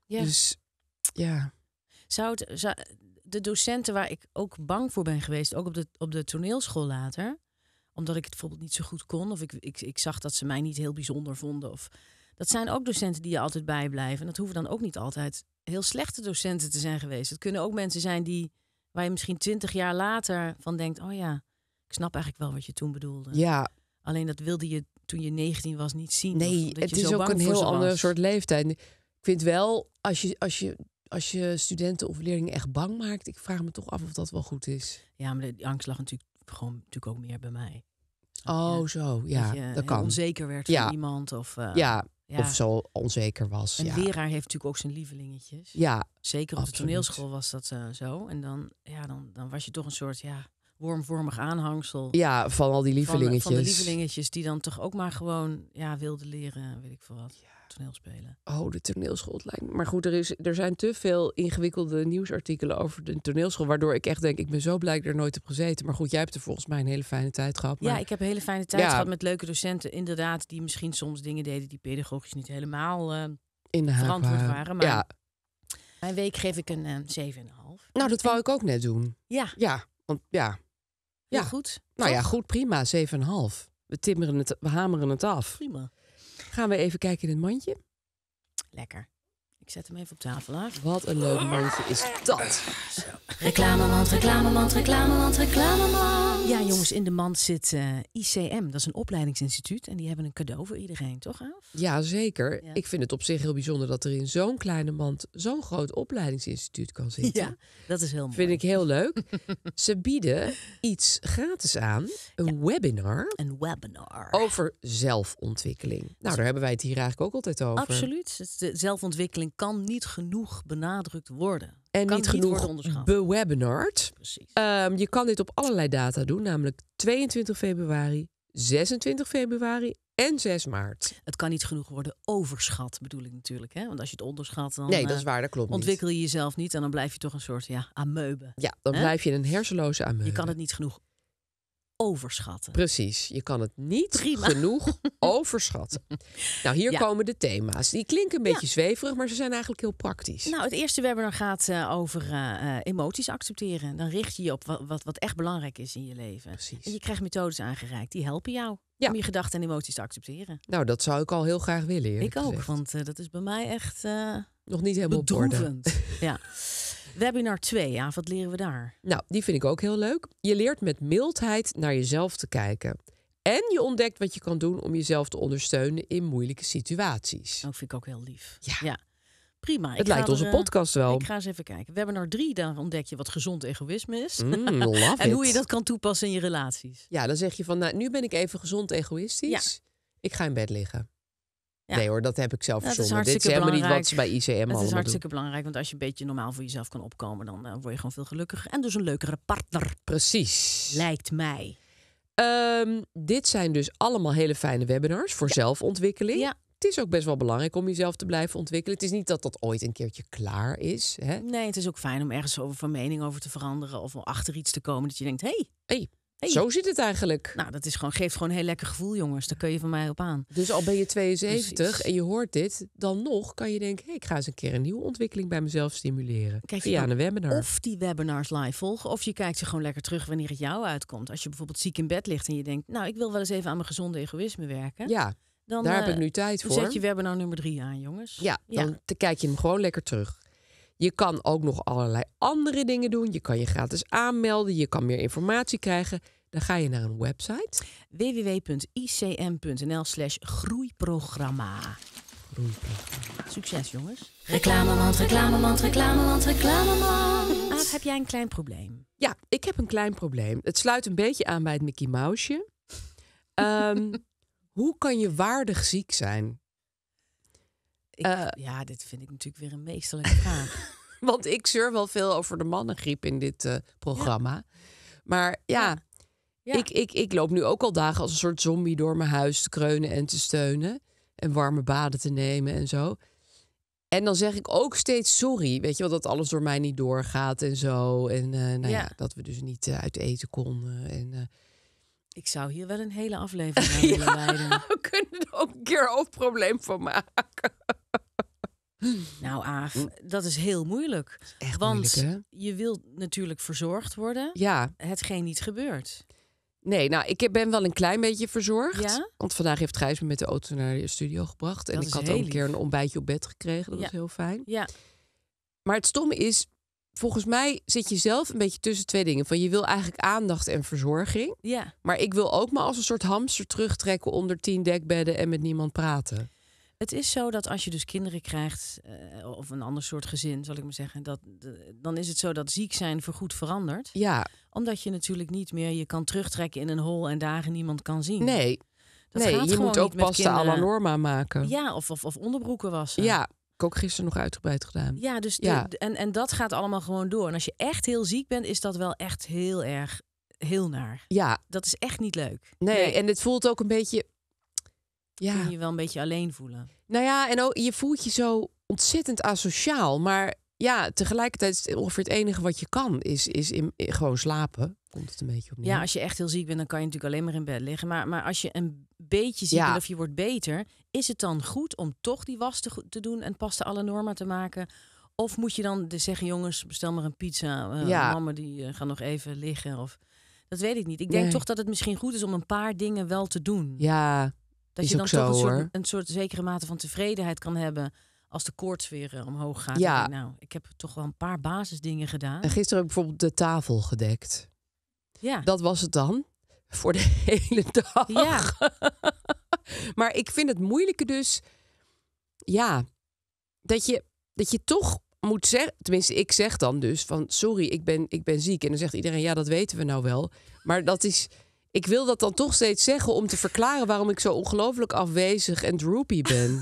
Dus ja. Zou het, zou, de docenten waar ik ook bang voor ben geweest, ook op de, op de toneelschool later, omdat ik het bijvoorbeeld niet zo goed kon of ik, ik, ik zag dat ze mij niet heel bijzonder vonden. Of, dat zijn ook docenten die je altijd bijblijven. En dat hoeven dan ook niet altijd heel slechte docenten te zijn geweest. Het kunnen ook mensen zijn die, waar je misschien twintig jaar later van denkt, oh ja, ik snap eigenlijk wel wat je toen bedoelde. Ja. Alleen dat wilde je toen je 19 was niet zien. Nee, het is ook een heel ander soort leeftijd. Ik vind wel, als je, als je als je studenten of leerlingen echt bang maakt, ik vraag me toch af of dat wel goed is. Ja, maar de angst lag natuurlijk gewoon natuurlijk ook meer bij mij. Oh, zo, ja, dat, kan. Onzeker werd ja. iemand of. Eh, ja. of zo onzeker was. Een leraar heeft natuurlijk ook zijn lievelingetjes. Ja, zeker op absoluut. de toneelschool was dat eh, zo. En dan, ja, dan, dan was je toch een soort ja, wormvormig aanhangsel. Ja, van al die lievelingetjes. Van, de lievelingetjes die dan toch ook maar gewoon ja, wilden leren, weet ik veel wat spelen. Oh, de toneelschool lijkt Maar goed, er, is, er zijn te veel ingewikkelde nieuwsartikelen over de toneelschool. Waardoor ik echt denk, ik ben zo blij dat ik er nooit heb gezeten. Maar goed, jij hebt er volgens mij een hele fijne tijd gehad. Ja, ik heb een hele fijne tijd gehad met leuke docenten. Inderdaad, die misschien soms dingen deden die pedagogisch niet helemaal uh, In verantwoord waren. Maar ja. mijn week geef ik een uh, eh, 7,5. Nou, dat wou ik ook net doen. Ja. Ja, want ja. Ja, goed. Nou ja, goed, prima. 7,5. We timmeren het, we hameren het af. Prima. Gaan we even kijken in het mandje. Lekker. Ik zet hem even op tafel Wat een leuk mandje is dat. Reclamemand, reclamemand, reclamemand, reclamemand. Ja, jongens, in de mand zit eh, ICM. Dat is een opleidingsinstituut. En die hebben een cadeau voor iedereen, toch af Ja, zeker. Ik vind het op zich heel bijzonder dat er in zo'n kleine mand zo'n groot opleidingsinstituut kan zitten. Ja, dat is heel mooi. Vind ik heel leuk. Ze bieden iets gratis aan. Een webinar. Een webinar. Over zelfontwikkeling. Nou, daar hebben wij het hier eigenlijk ook altijd over. Absoluut. Zelfontwikkeling kan niet genoeg benadrukt worden. En niet genoeg niet bewebinard. Precies. Ehm, je kan dit op allerlei data doen, namelijk 22 februari, 26 februari en 6 maart. Het kan niet genoeg worden overschat, bedoel ik natuurlijk. Hè? Want als je het onderschat, dan nee, dat eh, is waar, dat klopt ontwikkel je jezelf niet. En dan blijf je toch een soort ja, ameuben. Ja, dan blijf je een hersenloze ameuben. Je kan het niet genoeg overschatten. Precies, je kan het niet genoeg overschatten. Nou, hier komen de thema's. Die klinken een beetje zweverig, maar ze zijn eigenlijk heel praktisch. Nou, het eerste webinar gaat eh, over eh, eh, emoties accepteren. Dan richt je je op wat, wat, wat echt belangrijk is in je leven. Precies. En je krijgt methodes aangereikt die helpen jou. Ja. Om je gedachten en emoties te accepteren. Nou, dat zou ik al heel graag willen. Ik ook, want dat is bij mij echt. Nog niet helemaal bedroevend. Op orde. Ja. Webinar 2, ja, wat leren we daar? Nou, die vind ik ook heel leuk. Je leert met mildheid naar jezelf te kijken. En je ontdekt wat je kan doen om jezelf te ondersteunen in moeilijke situaties. Dat oh, vind ik ook heel lief. Ja. Prima. Ik het lijkt onze eh, podcast wel. Ik ga eens even kijken. Webinar 3, Dan ontdek je wat gezond egoïsme is. Mm, en hoe je dat kan toepassen in je relaties. Ja, dan zeg je van, nou, nu ben ik even gezond egoïstisch. Ik ga in bed liggen. Ja. Nee hoor, dat heb ik zelf verzonnen. Dit is helemaal niet wat ze bij ICM Het Dat is hartstikke belangrijk, want als je een beetje normaal voor jezelf kan opkomen... dan eh, word je gewoon veel gelukkiger en dus een leukere partner. Precies. Lijkt mij. Ehm, dit zijn dus allemaal hele fijne webinars voor zelfontwikkeling. Ja. Het is ook best wel belangrijk om jezelf te blijven ontwikkelen. Het is niet dat dat ooit een keertje klaar is. Hè? Nee, het is ook fijn om ergens over van mening over te veranderen of om achter iets te komen dat je denkt: hey, hey zo zit het eigenlijk. Nou, dat is gewoon, geeft gewoon een heel lekker gevoel, jongens. Daar kun je van mij op aan. Dus al ben je 72 en je hoort dit, dan nog kan je denken: hey, ik ga eens een keer een nieuwe ontwikkeling bij mezelf stimuleren. Kijk je een webinar. Of die webinars live volgen, of je kijkt ze gewoon lekker terug wanneer het jou uitkomt. Als je bijvoorbeeld ziek in bed ligt en je denkt: Nou, ik wil wel eens even aan mijn gezonde egoïsme werken. Ja. Dan, daar heb ik eh, nu tijd voor. Zet je webinar nummer drie aan, jongens. Ja, dan ja. kijk je hem gewoon lekker terug. Je kan ook nog allerlei andere dingen doen. Je kan je gratis aanmelden, je kan meer informatie krijgen. Dan ga je naar een website. www.icm.nl slash groeiprogramma. Succes jongens. Reclamemand, reclamemand, reclamemand, reclamemand. Ah, heb jij een klein probleem? Ja, ik heb een klein probleem. Het sluit een beetje aan bij het Mickey Mouseje. Ehm, hoe kan je waardig ziek zijn? Eh, ja, dit vind ik natuurlijk weer een meesterlijke vraag. Want ik zeur wel veel over de mannengriep in dit eh, programma. Maar ja, Ik, ik, ik loop nu ook al dagen als een soort zombie door mijn huis te kreunen en te steunen. En warme baden te nemen en zo. En dan zeg ik ook steeds sorry. Weet je wel, dat alles door mij niet doorgaat en zo. En eh, nou ja. dat we dus niet uit eten konden. En ik zou hier wel een hele aflevering aan willen wijden. we kunnen er ook een keer een probleem van maken. Nou, Aaf, hm. dat is heel moeilijk. Echt want je wilt natuurlijk verzorgd worden. Ja. Hetgeen niet gebeurt. Nee, nou, ik ben wel een klein beetje verzorgd. Ja? Want vandaag heeft Gijs me met de auto naar de studio gebracht. en ik had ook een keer een ontbijtje op bed gekregen. Dat was heel fijn. Ja. Maar het stomme is, volgens mij zit je zelf een beetje tussen twee dingen. Van je wil eigenlijk aandacht en verzorging. Ja. Maar ik wil ook maar als een soort hamster terugtrekken onder tien dekbedden en met niemand praten. Het is zo dat als je dus kinderen krijgt, eh, of een ander soort gezin, zal ik maar zeggen, dat, dan is het zo dat ziek zijn voorgoed verandert. Ja. Omdat je natuurlijk niet meer je kan terugtrekken in een hol en dagen niemand kan zien. Nee. Dat nee, je moet ook pasta à la norma maken. Ja, of, of, of onderbroeken wassen. Ja, ik ook gisteren nog uitgebreid gedaan. Ja, dus ja. en, en dat gaat allemaal gewoon door. En als je echt heel ziek bent, is dat wel echt heel erg, heel naar. Ja. Dat is echt niet leuk. Nee, en het voelt ook een beetje... Ja. Kun je wel een beetje alleen voelen. Nou ja, en ook, je voelt je zo ontzettend asociaal. Maar ja, tegelijkertijd is het ongeveer het enige wat je kan, is, is in, gewoon slapen. Komt het een beetje op Ja, als je echt heel ziek bent, dan kan je natuurlijk alleen maar in bed liggen. Maar, maar als je een beetje ziek bent of je wordt beter, is het dan goed om toch die was te, doen en pas de alle norma te maken? Of moet je dan zeggen, jongens, bestel maar een pizza. Uh, ja. Mama, die eh, gaan nog even liggen. Of, dat weet ik niet. Ik denk toch dat het misschien goed is om een paar dingen wel te doen. Ja, dat je dan toch zo, een, soort, een soort zekere mate van tevredenheid kan hebben als de koorts weer eh, omhoog gaat. Ja. Ik, nou, ik heb toch wel een paar basisdingen gedaan. En gisteren heb ik bijvoorbeeld de tafel gedekt. Ja. Dat was het dan. Voor de hele dag. Ja. maar ik vind het moeilijke dus... Ja, dat je, dat je toch moet zeggen... Tenminste, ik zeg dan dus van... Sorry, ik ben, ik ben ziek. En dan zegt iedereen, ja, dat weten we nou wel. Maar dat is ik wil dat dan toch steeds zeggen om te verklaren waarom ik zo ongelooflijk afwezig en droopy ben.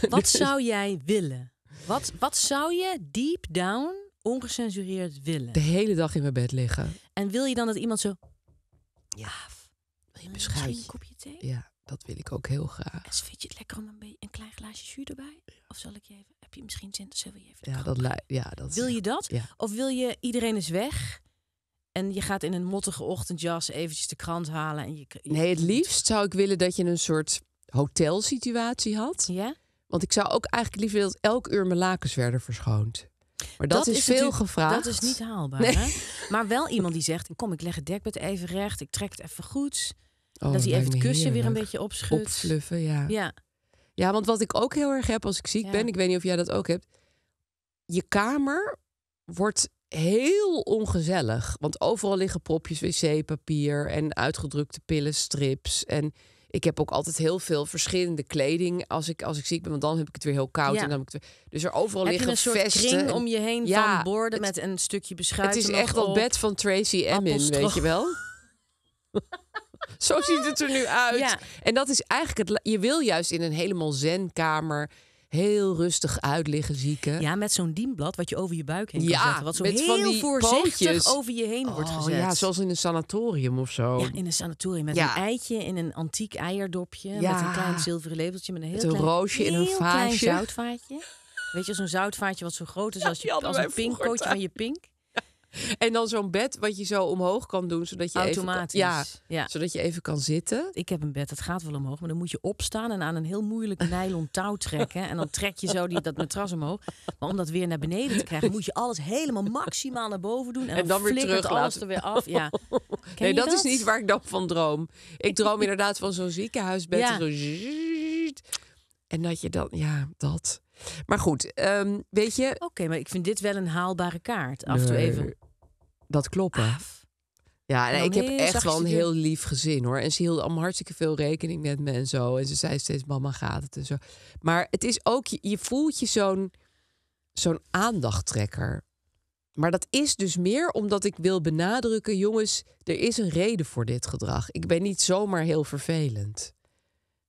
Wat zou jij willen? Wat, wat zou je deep down ongecensureerd willen? De hele dag in mijn bed liggen. En wil je dan dat iemand zo... Ja, ah, wil je een kopje thee? Ja, dat wil ik ook heel graag. En vind je het lekker om een, beetje, een klein glaasje zuur erbij? Of zal ik je even... Heb je misschien zin? Zullen we je even... Ja, dat, ja, dat Wil je dat? Ja. Of wil je iedereen is weg... En je gaat in een mottige ochtendjas eventjes de krant halen. En je... Nee, het liefst zou ik willen dat je een soort hotelsituatie had. Ja. Want ik zou ook eigenlijk liever dat elk uur mijn lakens werden verschoond. Maar dat, is, veel gevraagd. Dat is niet haalbaar. Hè? Maar wel iemand die zegt: Kom, ik leg het dekbed even recht. Ik trek het even goed. Oh, dat hij even het kussen weer een beetje opschudt. Opfluffen, ja. ja. Ja, want wat ik ook heel erg heb als ik ziek ben, ik weet niet of jij dat ook hebt. Je kamer wordt heel ongezellig. Want overal liggen propjes wc-papier en uitgedrukte pillenstrips. En ik heb ook altijd heel veel verschillende kleding als ik, als ik ziek ben. Want dan heb ik het weer heel koud. En dan heb ik Dus er overal liggen een soort vesten. om je heen ja, van borden met een stukje beschuit. Het is echt dat bed van Tracy Emin, weet je wel? Zo ziet het er nu uit. En dat is eigenlijk het. Je wil juist in een helemaal zenkamer heel rustig uitliggen zieken. Ja, met zo'n dienblad wat je over je buik heen ja, kan zetten. Wat zo'n heel van die voorzichtig over je heen wordt oh, gezet. Ja, zoals in een sanatorium of zo. Ja, in een sanatorium met een eitje in een antiek eierdopje. Met een klein zilveren lepeltje. Met een heel klein, roosje in een vaasje. Een zoutvaatje. Weet je, zo'n zoutvaatje wat zo groot is als, je, als een pinkpootje van je pink. En dan zo'n bed wat je zo omhoog kan doen, zodat je automatisch. Even ja, zodat je even kan zitten. Ik heb een bed dat gaat wel omhoog, maar dan moet je opstaan en aan een heel moeilijk nylon touw trekken. En dan trek je zo die, dat matras omhoog. Maar om dat weer naar beneden te krijgen, moet je alles helemaal maximaal naar boven doen en, en dan, weer terug alles er weer af. Ja. nee, dat, is niet waar ik dan van droom. Ik droom inderdaad van zo'n ziekenhuisbed. en dat je dan, ja, dat. Maar goed, ehm, weet je. Oké, maar ik vind dit wel een haalbare kaart. Af en toe even dat kloppen. Ja, nou, ik heb echt wel een heel lief gezin hoor. En ze hield allemaal hartstikke veel rekening met me en zo. En ze zei steeds: Mama gaat het en zo. Maar het is ook, je, voelt je zo'n zo'n aandachttrekker. Maar dat is dus meer omdat ik wil benadrukken: jongens, er is een reden voor dit gedrag. Ik ben niet zomaar heel vervelend.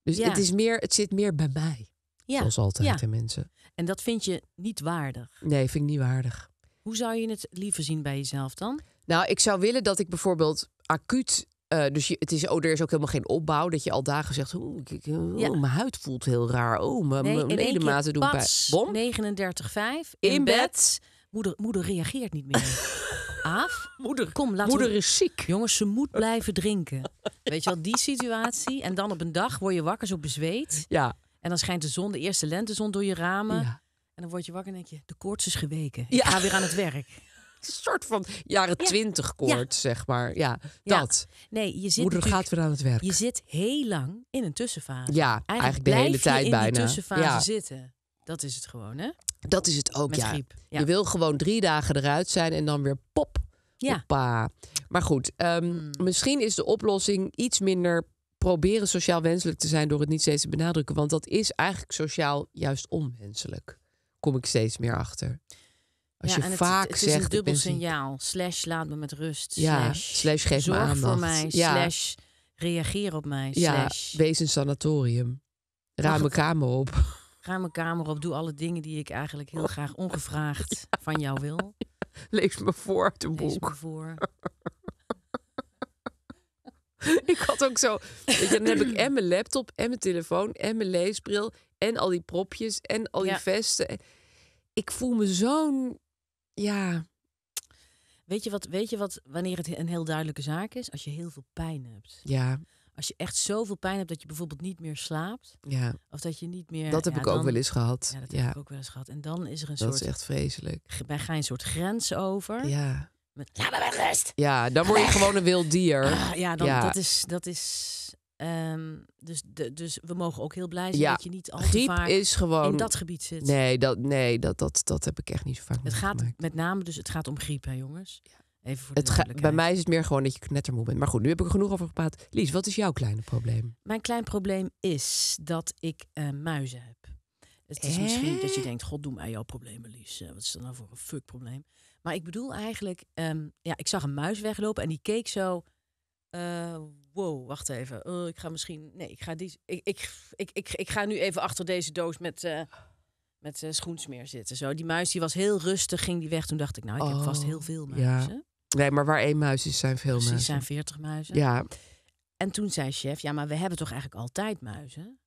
Dus het, is meer, het zit meer bij mij. Ja. Zoals altijd, ja. mensen. En dat vind je niet waardig? Nee, vind ik niet waardig. Hoe zou je het liever zien bij jezelf dan? Nou, ik zou willen dat ik bijvoorbeeld acuut eh, dus je, het is, oh, er is ook helemaal geen opbouw. Dat je al dagen zegt, oh, mijn huid voelt heel raar. Oh, mijn nee, ledematen doen bij. Bom. 39,5. In, in bed. Moeder, moeder reageert niet meer. Af. moeder, kom, laten moeder is ziek. Jongens, ze moet blijven drinken. Weet je wel, die situatie. En dan op een dag word je wakker, zo bezweet. Ja. En dan schijnt de zon, de eerste lentezon door je ramen. En dan word je wakker en denk je, de koorts is geweken. Ik ja. ga weer aan het werk. Een soort van jaren twintig ja. koorts, zeg maar. Ja, dat. Nee, je zit Moeder gaat weer aan het werk. Je zit heel lang in een tussenfase. Ja, eigenlijk, de hele tijd bijna. in tussenfase zitten. Dat is het gewoon, hè? Dat is het ook, ja. Griep. Je wil gewoon drie dagen eruit zijn en dan weer pop. Ja. Hoppa. Maar goed, ehm, hmm. misschien is de oplossing iets minder proberen sociaal wenselijk te zijn door het niet steeds te benadrukken. Want dat is eigenlijk sociaal juist onwenselijk kom ik steeds meer achter. Als je vaak het, zegt. is een dubbel signaal. Slash laat me met rust. Ja, slash, geef zorg me voor mij. Ja. reageer op mij. Ja, wees een sanatorium. Ruim mijn kamer op. Ruim mijn kamer op. Doe alle dingen die ik eigenlijk heel graag ongevraagd van jou wil. Lees me voor uit een boek. Me voor. ik had ook zo. Weet je, dan heb ik en mijn laptop en mijn telefoon en mijn leesbril en al die propjes en al die vesten. Ik voel me zo'n, ja. Weet je, wat, weet je wat, wanneer het een heel duidelijke zaak is? Als je heel veel pijn hebt. Ja. Als je echt zoveel pijn hebt dat je bijvoorbeeld niet meer slaapt. Ja. Of dat je niet meer. Dat heb ik ook wel eens gehad. Ja, dat heb ik ook wel eens gehad. En dan is er een soort. Dat is echt vreselijk. ga je een soort grens over. Ja. Met, laat me met rust. Ja, dan word je gewoon een wild dier. Ah, ja, dan, dat is. Dat is Ehm, dus, de, dus we mogen ook heel blij zijn dat je niet al te vaak is gewoon, in dat gebied zit. Nee, dat, nee dat, dat, dat heb ik echt niet zo vaak Het gaat met name dus het gaat om griep, hè jongens? Even voor de het bij mij is het meer gewoon dat je knettermoe bent. Maar goed, nu heb ik er genoeg over gepraat. Lies, wat is jouw kleine probleem? Mijn klein probleem is dat ik eh, muizen heb. Het is misschien dat je denkt, god, doe mij jouw problemen, Lies. Eh, wat is dat nou voor een fuck probleem? Maar ik bedoel eigenlijk, ehm, ja, ik zag een muis weglopen en die keek zo uh, wow, wacht even. Eh, ik ga misschien. Nee, ik ga, die, ik, ik, ik, ik, ik ga nu even achter deze doos met, eh, met schoensmeer zitten. Zo. Die muis die was heel rustig, ging die weg. Toen dacht ik, nou, ik heb vast oh, heel veel muizen. Ja. Nee, maar waar één muis is, zijn veel Precies, muizen. zijn veertig muizen. Ja. En toen zei chef, ja, maar we hebben toch eigenlijk altijd muizen?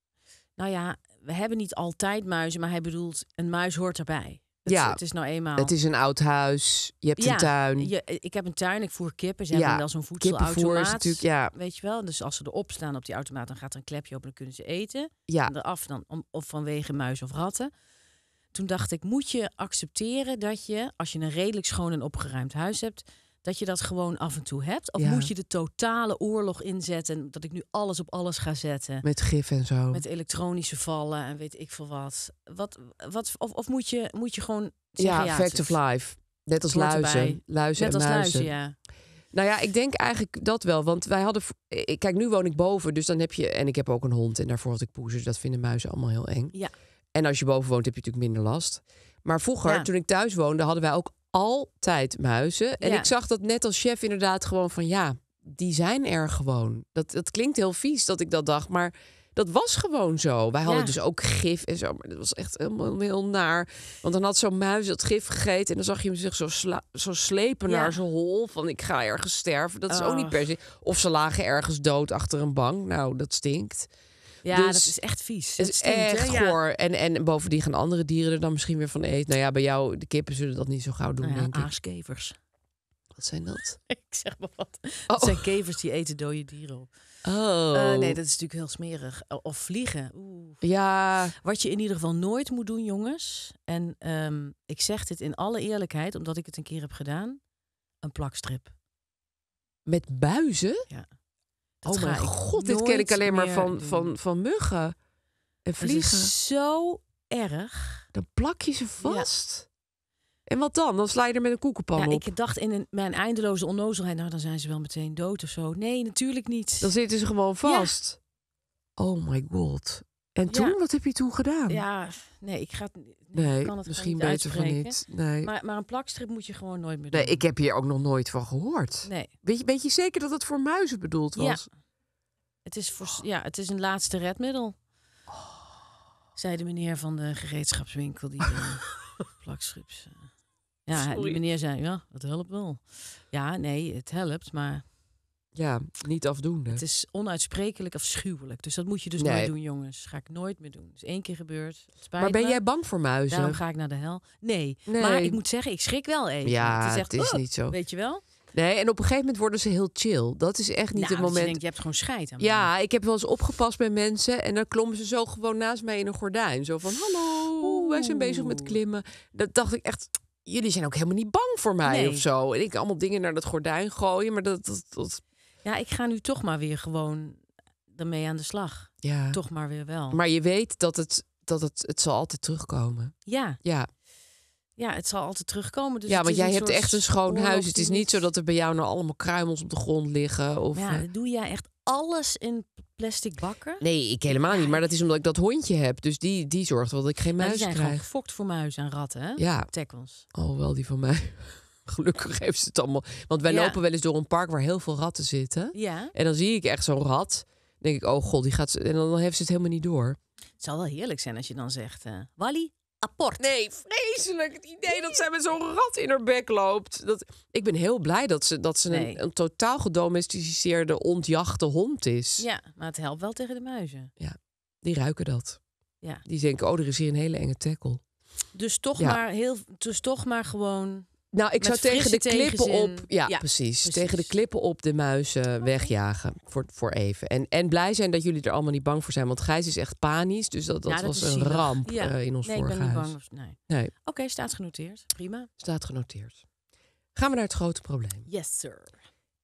Nou ja, we hebben niet altijd muizen, maar hij bedoelt, een muis hoort erbij. Het, ja, het is nou eenmaal. Het is een oud huis. Je hebt een tuin. ik heb een tuin. Ik voer kippen. Ze hebben wel zo'n voedselautomaat. natuurlijk, ja. Weet je wel? Dus als ze erop staan op die automaat, dan gaat er een klepje open en kunnen ze eten. Ja. En eraf dan, om, of vanwege muis of ratten. Toen dacht ik, moet je accepteren dat je, als je een redelijk schoon en opgeruimd huis hebt, dat je dat gewoon af en toe hebt? Of moet je de totale oorlog inzetten? Dat ik nu alles op alles ga zetten. Met gif en zo. Met elektronische vallen en weet ik veel wat. wat, wat of of moet, je, moet je gewoon. ja, fact of life. Net als luizen. Luizen Net en als Luizen, ja. Nou ja, ik denk eigenlijk dat wel. Want wij hadden. Eh, eh, kijk, nu woon ik boven, dus dan heb je. En ik heb ook een hond en daarvoor had ik poezen. Dus dat vinden muizen allemaal heel eng. Ja. En als je boven woont, heb je natuurlijk minder last. Maar vroeger, toen ik thuis woonde, hadden wij ook altijd muizen. En ik zag dat net als chef inderdaad gewoon van ja, die zijn er gewoon. Dat, dat klinkt heel vies dat ik dat dacht, maar dat was gewoon zo. Wij hadden dus ook gif en zo, maar dat was echt helemaal heel naar. Want dan had zo'n muis het gif gegeten en dan zag je hem zich zo, sla, zo slepen naar zijn hol van ik ga ergens sterven. Dat is ook niet per se. Of ze lagen ergens dood achter een bank. Nou, dat stinkt. Ja, dat dus is echt vies. Het is echt hè? goor. En, en bovendien gaan andere dieren er dan misschien weer van eten. Nou ja, bij jou, de kippen zullen dat niet zo gauw doen, nou denk ik. Aaskevers. Wat zijn dat? ik zeg maar wat. Oh. zijn kevers die eten dode dieren op. Oh. Eh, nee, dat is natuurlijk heel smerig. Of vliegen. Oeh. Ja. Wat je in ieder geval nooit moet doen, jongens. En ehm, ik zeg dit in alle eerlijkheid, omdat ik het een keer heb gedaan. Een plakstrip. Met buizen? Ja oh mijn god, dit ken ik alleen maar van, van, van muggen en vliegen. is zo erg. Dan plak je ze vast. En wat dan? Dan sla je er met een koekenpan ja, op. Ik dacht in mijn eindeloze onnozelheid, nou dan zijn ze wel meteen dood of zo. Nee, natuurlijk niet. Dan zitten ze gewoon vast. Oh my god. En toen, wat heb je toen gedaan? Ja, nee, ik ga het niet. Nee, het misschien beter van niet. Nee. Maar, maar een plakstrip moet je gewoon nooit meer doen. Nee, ik heb hier ook nog nooit van gehoord. Nee. Weet, je, weet je zeker dat het voor muizen bedoeld was? Ja. Het is, voor, ja, het is een laatste redmiddel. Oh. Zei de meneer van de gereedschapswinkel die eh, plakstrips. Eh, ja, Sorry. die meneer zei, ja, het helpt wel. Ja, nee, het helpt, maar ja, niet afdoende. Het is onuitsprekelijk afschuwelijk. Dus dat moet je dus nooit doen, jongens. Ga ik nooit meer doen. dus is één keer gebeurd. maar ben jij bang voor muizen? Daarom ga ik naar de hel. Nee. Maar ik moet zeggen, ik schrik wel even. Ja, het is, echt, oh, niet zo. Weet je wel? Nee, en op een gegeven moment worden ze heel chill. Dat is echt niet nou, het dus moment. Je, je hebt gewoon scheid aan Ja, ik heb wel eens opgepast bij mensen en dan klommen ze zo gewoon naast mij in een gordijn. Zo van, hallo, wij zijn bezig met klimmen. Dat dacht ik echt, jullie zijn ook helemaal niet bang voor mij of zo. En ik allemaal dingen naar dat gordijn gooien, maar dat, dat, dat ja, ik ga nu toch maar weer gewoon ermee aan de slag. Ja. Toch maar weer wel. Maar je weet dat het, dat het, het zal altijd terugkomen. Ja. Ja. Ja, het zal altijd terugkomen. Dus ja, want jij hebt echt een schoon huis. Het is niet zo dat er bij jou nou allemaal kruimels op de grond liggen. Of, ja, eh, doe jij echt alles in plastic bakken? Nee, ik helemaal niet. Maar dat is omdat ik dat hondje heb. Dus die, die zorgt wel dat ik geen muis krijg. Die zijn gewoon gefokt voor muizen en ratten, Ja. Tekkels. Oh, wel die van mij. Gelukkig heeft ze het allemaal. Want wij lopen wel eens door een park waar heel veel ratten zitten. Ja. En dan zie ik echt zo'n rat. denk ik, oh god, die gaat. En dan heeft ze het helemaal niet door. Het zal wel heerlijk zijn als je dan zegt: uh, Wally, apport. Nee, vreselijk. Het idee dat zij met zo'n rat in haar bek loopt. Dat, ik ben heel blij dat ze, dat ze een, een, totaal gedomesticeerde, ontjachte hond is. Ja, maar het helpt wel tegen de muizen. Ja, die ruiken dat. Ja. Die denken, oh, er is hier een hele enge tackle. Dus toch, maar, heel, dus toch maar gewoon nou, ik zou tegen de klippen op. Ja, precies, Tegen de klippen op de muizen wegjagen. Voor, voor even. En, en blij zijn dat jullie er allemaal niet bang voor zijn. Want Gijs is echt panisch. Dus dat, dat, was een ramp ja. Eh, in ons nee, ik ben Niet bang, nee. nee. Oké, staat genoteerd. Prima. Staat genoteerd. Gaan we naar het grote probleem. Yes, sir.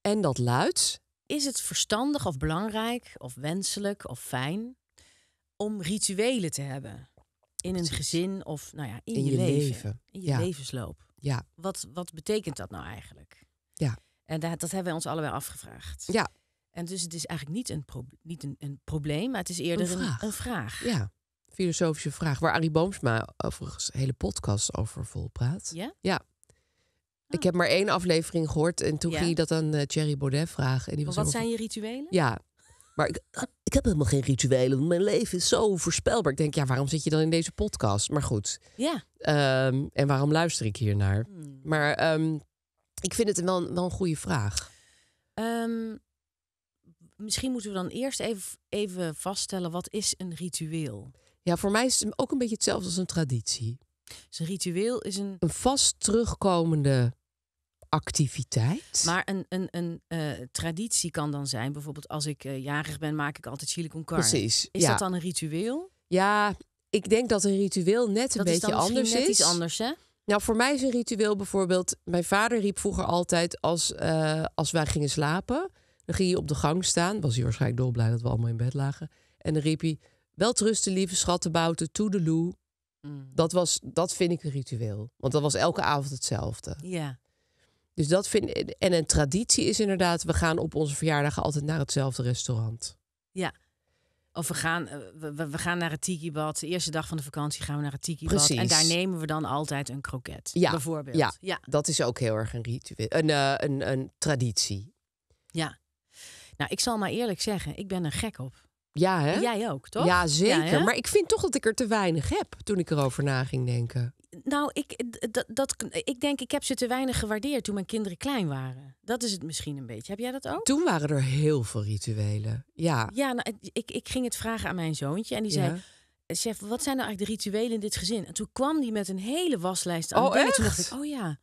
En dat luidt. Is het verstandig of belangrijk of wenselijk of fijn om rituelen te hebben? In een gezin of nou ja, in, je, leven. leven. In je levensloop. Ja. Wat, wat betekent dat nou eigenlijk? Ja. En dat, dat hebben wij ons allebei afgevraagd. Ja. En dus het is eigenlijk niet een, niet een, een probleem, maar het is eerder een vraag. Een, Ja, filosofische vraag. Waar Arie Boomsma overigens een hele podcast over vol praat. Ja? Ja. Ik oh. heb maar één aflevering gehoord en toen ja. ging je dat aan eh, Thierry Baudet vragen. En die was wat zijn je rituelen? Ja, maar ik, ah, ik heb helemaal geen rituelen. Mijn leven is zo voorspelbaar. Ik denk, ja, waarom zit je dan in deze podcast? Maar goed. Ja. Ehm, en waarom luister ik hier naar? Hmm. Maar ehm, ik vind het wel, wel een goede vraag. Ehm, misschien moeten we dan eerst even, even vaststellen, wat is een ritueel? Ja, voor mij is het ook een beetje hetzelfde als een traditie. Dus een ritueel is een... Een vast terugkomende activiteit. Maar een, een, een eh, traditie kan dan zijn, bijvoorbeeld als ik uh, jarig ben, maak ik altijd chili Precies. Is ja. dat dan een ritueel? Ja, ik denk dat een ritueel net een dat beetje is anders net is. Iets anders, hè? Nou, voor mij is een ritueel bijvoorbeeld. Mijn vader riep vroeger altijd als, eh, als wij gingen slapen, dan ging hij op de gang staan. Was hij waarschijnlijk dolblij dat we allemaal in bed lagen. En dan riep hij: Wel trusten, lieve schattenbouten, the loo. Mm. Dat, was, dat vind ik een ritueel. Want dat was elke avond hetzelfde. Ja. Dus dat vind ik. En een traditie is inderdaad, we gaan op onze verjaardagen altijd naar hetzelfde restaurant. Ja. Of we gaan, eh, we, we gaan naar het tiki-bad. De eerste dag van de vakantie gaan we naar het tiki-bad. En daar nemen we dan altijd een kroket, ja, bijvoorbeeld. Ja, ja, dat is ook heel erg een ritueel, een, eh, een, een traditie. Ja. Nou, ik zal maar eerlijk zeggen, ik ben er gek op. Ja, hè? Jij ook, toch? Ja, zeker. maar ik vind toch dat ik er te weinig heb toen ik erover na ging denken. Nou, ik, eh, dat, dat, ik denk, ik heb ze te weinig gewaardeerd toen mijn kinderen klein waren. Dat is het misschien een beetje. Heb jij dat ook? Toen waren er heel veel rituelen. Ja, ja nou, ik, ik ging het vragen aan mijn zoontje en die zei. Eh, Chef, wat zijn nou eigenlijk de rituelen in dit gezin? En toen kwam die met een hele waslijst aan. Oh, en Toen dacht ik, oh ja.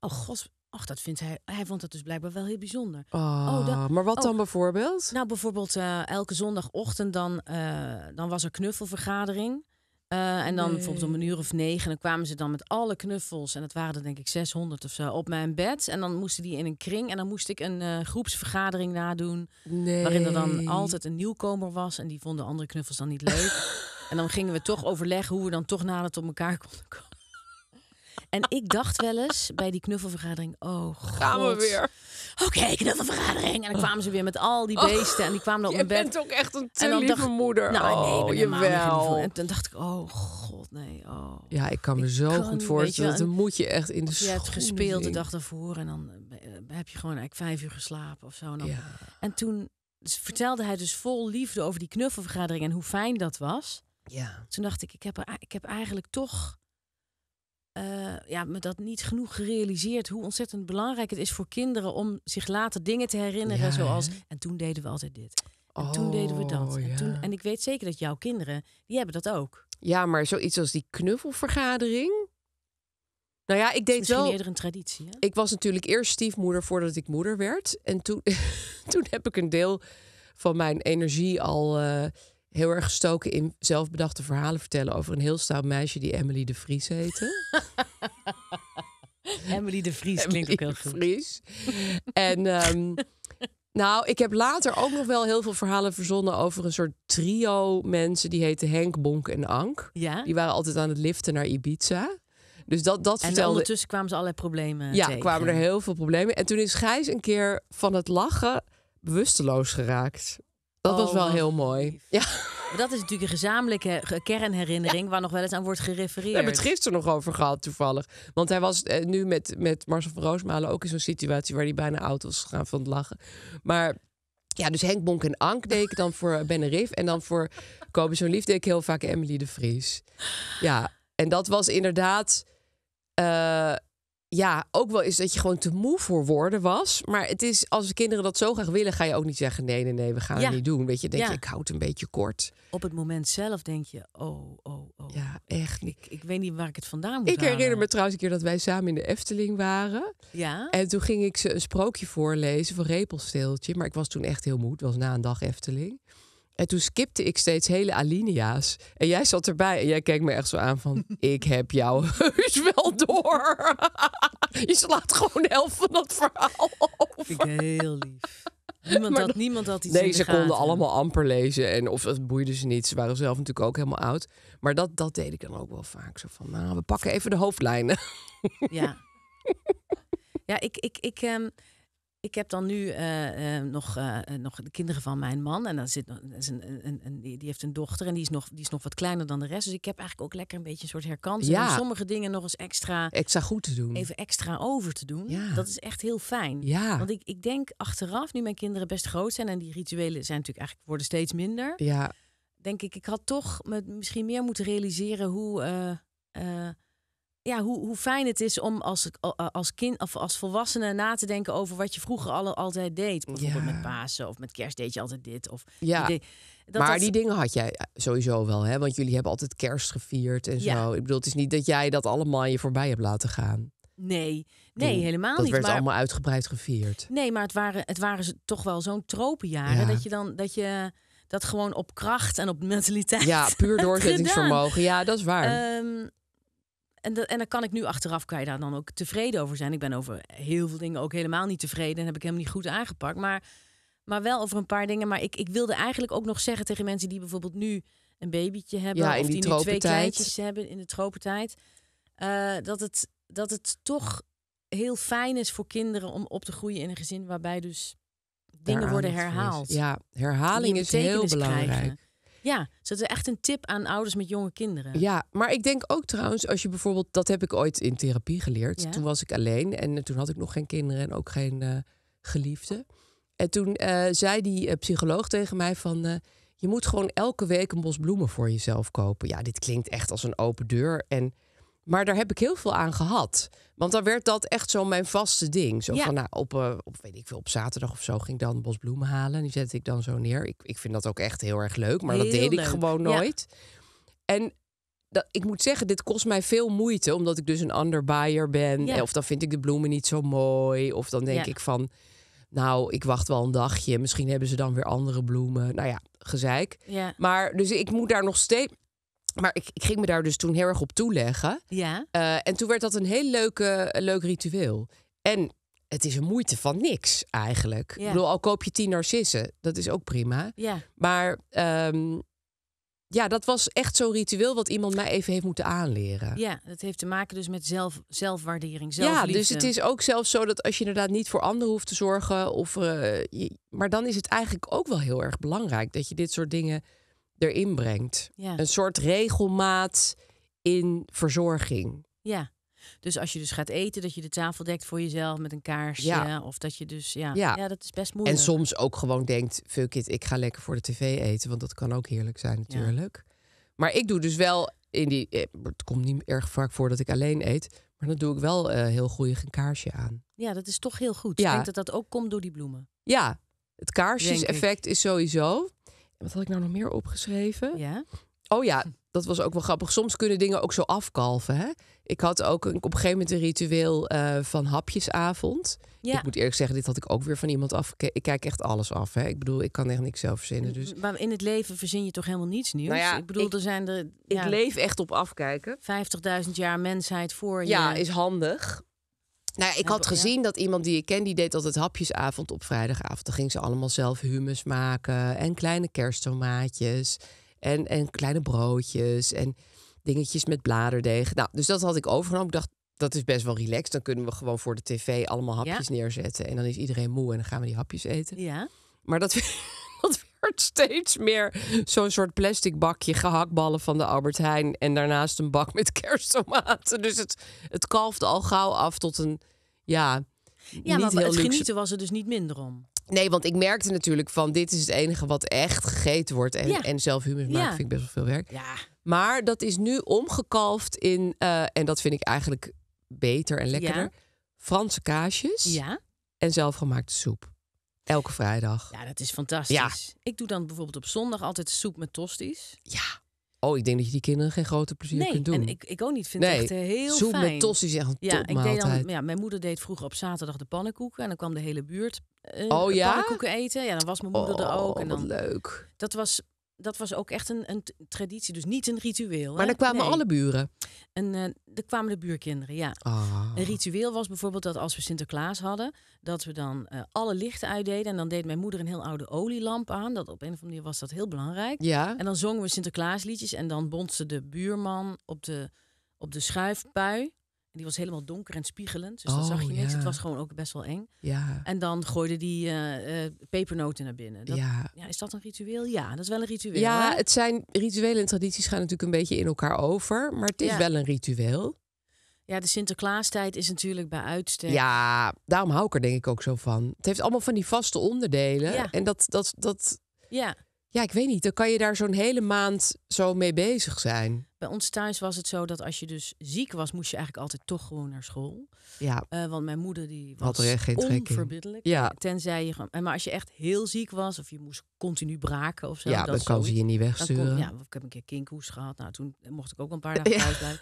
Oh god, Ach, dat vindt hij. Hij vond dat dus blijkbaar wel heel bijzonder. Ah, oh, maar wat dan oh. bijvoorbeeld? Nou, bijvoorbeeld eh, elke zondagochtend dan, dan was er knuffelvergadering. Eh, en dan bijvoorbeeld om hmm. een uur of negen, dan kwamen ze dan met alle knuffels, en dat waren er denk ik 600 of zo, op mijn bed. En dan moesten die in een kring en dan moest ik een eh, groepsvergadering nadoen, waarin er dan altijd een nieuwkomer was en die vonden andere knuffels dan niet leuk. en dan gingen we toch overleggen hoe we dan toch nader tot elkaar konden komen. En ik dacht wel eens bij die knuffelvergadering, oh god. Gaan we weer. Oké, okay, knuffelvergadering. En dan oh. kwamen ze weer met al die oh. beesten. En die kwamen op mijn bed. Je bent ook echt een te lieve moeder. Nou, oh, nee, jawel. En toen dacht ik, oh god, nee. Oh. Ja, ik kan me zo goed voorstellen. Dan moet je echt in de schoenen. Je hebt gespeeld de dag daarvoor. En dan eh, heb je gewoon eigenlijk vijf uur geslapen of zo. En, dan, en toen vertelde hij dus vol liefde over die knuffelvergadering en hoe fijn dat was. Ja. Toen dacht ik, ik heb, ik heb eigenlijk toch eh, ja, me dat niet genoeg gerealiseerd hoe ontzettend belangrijk het is voor kinderen om zich later dingen te herinneren. zoals, en toen deden we altijd dit. En toen deden we dat. Oh, en, toen, en ik weet zeker dat jouw kinderen, die hebben dat ook. Ja, maar zoiets als die knuffelvergadering. Nou ja, ik deed wel. eerder een traditie. Hè? Ik was natuurlijk eerst stiefmoeder voordat ik moeder werd. En toen, toen heb ik een deel van mijn energie al eh, heel erg gestoken in zelfbedachte verhalen vertellen over een heel stout meisje die Emily de Vries heette. Emily de Vries Emily klinkt ook heel goed. en ehm, nou, ik heb later ook nog wel heel veel verhalen verzonnen over een soort trio mensen die heten Henk, Bonk en Ank. Ja? Die waren altijd aan het liften naar Ibiza. Dus dat, dat en vertelde... ondertussen kwamen ze allerlei problemen Ja, kwamen er heel veel problemen. En toen is Gijs een keer van het lachen bewusteloos geraakt. Dat was oh, wel heel mooi. Ja. dat is natuurlijk een gezamenlijke kernherinnering waar nog wel eens aan wordt gerefereerd. We hebben het gisteren nog over gehad, toevallig. Want hij was eh, nu met, met Marcel van Roosmalen ook in zo'n situatie waar hij bijna oud was van het lachen. Maar ja, dus Henk Bonk en Ank deed ik dan voor eh, Ben Riff. En dan voor Kobe Zo'n Lief deed ik heel vaak Emily de Vries. Ja, en dat was inderdaad... Eh, ja, ook wel is dat je gewoon te moe voor woorden was. Maar het is, als kinderen dat zo graag willen, ga je ook niet zeggen: nee, nee, nee, we gaan het niet doen. Weet je, denk je, ik houd het een beetje kort. Op het moment zelf denk je: oh, oh, oh. Ja, echt Ik, ik weet niet waar ik het vandaan moet Ik herinner me trouwens een keer dat wij samen in de Efteling waren. Ja. En toen ging ik ze een sprookje voorlezen van Repelsteeltje. Maar ik was toen echt heel moe. Het was na een dag Efteling. En toen skipte ik steeds hele alinea's. En jij zat erbij en jij keek me echt zo aan van... ik heb jou heus wel door. je slaat gewoon de helft van dat verhaal over. ik heel lief. Niemand, had, niemand had iets Nee, ze konden allemaal amper lezen. En of het boeide ze niet. Ze waren zelf natuurlijk ook helemaal oud. Maar dat, dat deed ik dan ook wel vaak. Zo van, nou, we pakken even de hoofdlijnen. Ja. Ja, ik... ik, ik ehm, ik heb dan nu eh, eh, nog, eh, nog de kinderen van mijn man. En dan zit, een, een, een, die, heeft een dochter en die is, nog, die is nog wat kleiner dan de rest. Dus ik heb eigenlijk ook lekker een beetje een soort herkansing. Om sommige dingen nog eens extra... Extra goed te doen. Even extra over te doen. Dat is echt heel fijn. Want ik, ik denk achteraf, nu mijn kinderen best groot zijn... en die rituelen zijn natuurlijk eigenlijk worden steeds minder. Ja. Denk ik, ik had toch me misschien meer moeten realiseren hoe ja, hoe, hoe fijn het is om als, eh, als kind of als volwassene na te denken over wat je vroeger altijd deed. Bijvoorbeeld ja. met Pasen of met kerst deed je altijd dit. Of ja. Die, dat, maar die dingen had jij eh, sowieso wel, hè? Want jullie hebben altijd kerst gevierd en zo. Ik bedoel, het is niet dat jij dat allemaal je voorbij hebt laten gaan. Nee, nee, helemaal niet. Dat werd allemaal uitgebreid gevierd. Nee, maar het waren, het waren toch wel zo'n tropenjaren dat je dan dat je dat gewoon op kracht en op mentaliteit. Ja, puur doorzettingsvermogen. ja, dat is waar. Ehm, en, de, en daar kan ik nu achteraf, kan je daar dan ook tevreden over zijn. Ik ben over heel veel dingen ook helemaal niet tevreden en heb ik helemaal niet goed aangepakt. Maar, maar wel over een paar dingen. Maar ik, ik wilde eigenlijk ook nog zeggen tegen mensen die bijvoorbeeld nu een babytje hebben. Ja, of die, nu twee kleintjes hebben in de tropentijd. tijd, eh, dat, het, dat het toch heel fijn is voor kinderen om op te groeien in een gezin waarbij dus dingen worden herhaald. Ja, herhaling is heel belangrijk. Krijgen. Ja, dus dat is echt een tip aan ouders met jonge kinderen. Ja, maar ik denk ook trouwens, als je bijvoorbeeld, dat heb ik ooit in therapie geleerd. Toen was ik alleen en eh, toen had ik nog geen kinderen en ook geen uh, eh, geliefde. En toen eh, zei die psycholoog tegen mij van, je moet gewoon elke week een bos bloemen voor jezelf kopen. Ja, dit klinkt echt als een open deur en maar daar heb ik heel veel aan gehad. Want dan werd dat echt zo mijn vaste ding. Zo van, nou, eh, op, weet ik veel, op zaterdag of zo ging ik dan bosbloemen halen. Die zette ik dan zo neer. Ik, ik vind dat ook echt heel erg leuk, maar dat deed ik gewoon nooit. En dat, ik moet zeggen, dit kost mij veel moeite, omdat ik dus een ander buyer ben. Of dan vind ik de bloemen niet zo mooi. Of dan denk ik van, nou, ik wacht wel een dagje. Misschien hebben ze dan weer andere bloemen. Nou ja, gezeik. Maar dus ik moet daar nog steeds maar ik, ik, ging me daar dus toen heel erg op toeleggen. Ja. Eh, en toen werd dat een heel leuke, eh, leuk ritueel. En het is een moeite van niks eigenlijk. Ja. Ik bedoel, al koop je tien narcissen, dat is ook prima. Ja. Maar ehm, ja, dat was echt zo'n ritueel wat iemand mij even heeft moeten aanleren. Ja, dat heeft te maken dus met zelf, zelfwaardering, zelfliefde. Ja, dus het is ook zelfs zo dat als je inderdaad niet voor anderen hoeft te zorgen... Of, eh, maar dan is het eigenlijk ook wel heel erg belangrijk... dat je dit soort dingen erin brengt. Een soort regelmaat in verzorging. Ja. Dus als je dus gaat eten, dat je de tafel dekt voor jezelf met een kaarsje. Ja. Of dat je dus, ja, ja, dat is best moeilijk. En soms ook gewoon denkt, fuck it, ik ga lekker voor de tv eten. Want dat kan ook heerlijk zijn natuurlijk. Maar ik doe dus wel in die... Eh, het komt niet erg vaak voor dat ik alleen eet. Maar dan doe ik wel eh, heel goedig een kaarsje aan. Ja, dat is toch heel goed. Ja. Ik denk dat dat ook komt door die bloemen. Ja, het effect is sowieso. Wat had ik nou nog meer opgeschreven? Ja. Oh ja, dat was ook wel grappig. Soms kunnen dingen ook zo afkalven. Hè? Ik had ook een, op een gegeven moment een ritueel eh, van hapjesavond. Ja. Ik moet eerlijk zeggen, dit had ik ook weer van iemand af. Ik kijk echt alles af. Hè? Ik bedoel, ik kan echt niks zelf verzinnen. Dus. Maar in het leven verzin je toch helemaal niets nieuws? Nou ja, ik bedoel, er zijn er... ik leef echt op afkijken. 50.000 jaar mensheid voor je. Ja, is handig. Nou, ik had gezien dat iemand die ik ken, die deed altijd hapjesavond op vrijdagavond. ging ze allemaal zelf hummus maken en kleine kerstomaatjes en, en kleine broodjes en dingetjes met bladerdeeg. Nou, dus dat had ik overgenomen. Ik dacht, dat is best wel relaxed. Dan kunnen we gewoon voor de tv allemaal hapjes neerzetten. En dan is iedereen moe en dan gaan we die hapjes eten. Ja. Maar dat, wordt werd steeds meer zo'n soort plastic bakje gehaktballen van de Albert Heijn. En daarnaast een bak met kersttomaten. Dus het, het kalfde al gauw af tot een ja. Ja, niet maar heel het luxe. genieten was er dus niet minder om. Nee, want ik merkte natuurlijk van dit is het enige wat echt gegeten wordt. En, en zelf humus maken vind ik best wel veel werk. Ja. Maar dat is nu omgekalfd in, eh, en dat vind ik eigenlijk beter en lekkerder, Franse kaasjes ja. en zelfgemaakte soep. Elke vrijdag. Ja, dat is fantastisch. Ik doe dan bijvoorbeeld op zondag altijd soep met tosties. Ja. Oh, ik denk dat je die kinderen geen grote plezier kunt doen. En ik, ik ook niet. Vind het echt eh, heel soep fijn. met tosti's echt een ja, ik dan, ja, Mijn moeder deed vroeger op zaterdag de pannenkoeken. En dan kwam de hele buurt uh, oh, ja? pannenkoeken eten. Ja, dan was mijn moeder er oh, ook. En dan, leuk. Dat was dat was ook echt een, een traditie, dus niet een ritueel. Maar dan er kwamen alle buren? En, uh, eh, er kwamen de buurkinderen, ja. Ah. Een ritueel was bijvoorbeeld dat als we Sinterklaas hadden, dat we dan eh, alle lichten uitdeden. En dan deed mijn moeder een heel oude olielamp aan. Dat op een of andere manier was dat heel belangrijk. Ja. En dan zongen we Sinterklaasliedjes en dan bond ze de buurman op de, op de schuifpui. En die was helemaal donker en spiegelend. Dus oh, dat zag oh, je niks. Dus het was gewoon ook best wel eng. Ja. En dan gooide die eh, eh, pepernoten naar binnen. Dat, ja. Is dat een ritueel? Ja, dat is wel een ritueel. Ja, het zijn rituelen en tradities gaan natuurlijk een beetje in elkaar over. Maar het is wel een ritueel. Ja, de Sinterklaastijd is natuurlijk bij uitstek. Ja, daarom hou ik er denk ik ook zo van. Het heeft allemaal van die vaste onderdelen. En dat, dat, dat, ja. Ja, ik weet niet. Dan kan je daar zo'n hele maand zo mee bezig zijn. Bij ons thuis was het zo dat als je dus ziek was, moest je eigenlijk altijd toch gewoon naar school. Ja. Eh, want mijn moeder die was Had er echt geen onverbiddelijk. Ja. Tenzij je gewoon. Maar als je echt heel ziek was of je moest continu braken of zo. Ja, dan kan ze je niet wegsturen. Kon, ja, ik heb een keer kinkhoes gehad. Nou, toen mocht ik ook een paar dagen thuis blijven.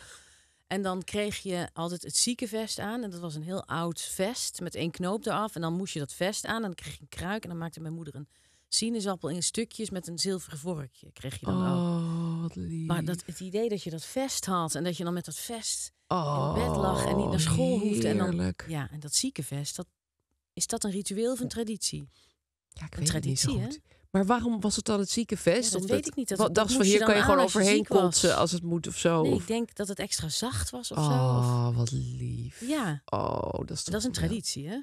En dan kreeg je altijd het ziekenvest aan. En dat was een heel oud vest met één knoop eraf. En dan moest je dat vest aan. En dan kreeg je een kruik. En dan maakte mijn moeder een sinaasappel in stukjes met een zilveren vorkje. Kreeg je dan oh, ook. Wat lief. Maar dat, het idee dat je dat vest had en dat je dan met dat vest in oh, bed lag en niet naar school hoefde. En dan, ja, en dat zieke vest, dat, is dat een ritueel of een traditie? Ja, ik een weet traditie, het niet zo goed. Hè? Maar waarom was het dan het zieke Ja, dat weet ik niet. Dat, dacht van hier kan je gewoon overheen kotsen als het moet of zo. Nee, ik denk dat het extra zacht was of oh, zo. Oh, wat lief. Ja. Oh, dat is, dat is een traditie, hè?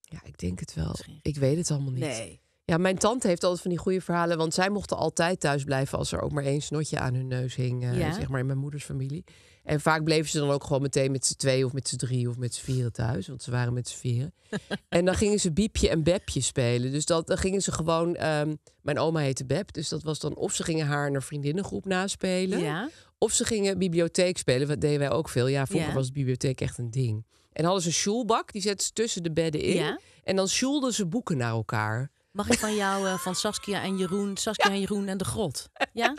Ja, ik denk het wel. Ik weet het allemaal niet. Nee. Ja, mijn tante heeft altijd van die goede verhalen. Want zij mochten altijd thuis blijven als er ook maar één snotje aan hun neus hing. Eh, ja. Zeg maar in mijn moeders familie. En vaak bleven ze dan ook gewoon meteen met z'n twee of met z'n drie of met z'n vieren thuis. Want ze waren met z'n vieren. en dan gingen ze biepje en bepje spelen. Dus dat, dan gingen ze gewoon... Ehm, mijn oma heette Beb. Dus dat was dan of ze gingen haar en haar vriendinnengroep naspelen. Ja. Of ze gingen bibliotheek spelen. Dat deden wij ook veel. Ja, vroeger ja. was de bibliotheek echt een ding. En hadden ze een sjoelbak. Die zetten ze tussen de bedden in. En dan sjoelden ze boeken naar elkaar. Mag ik van jou, eh, van Saskia en Jeroen, Saskia en Jeroen en de grot? Ja?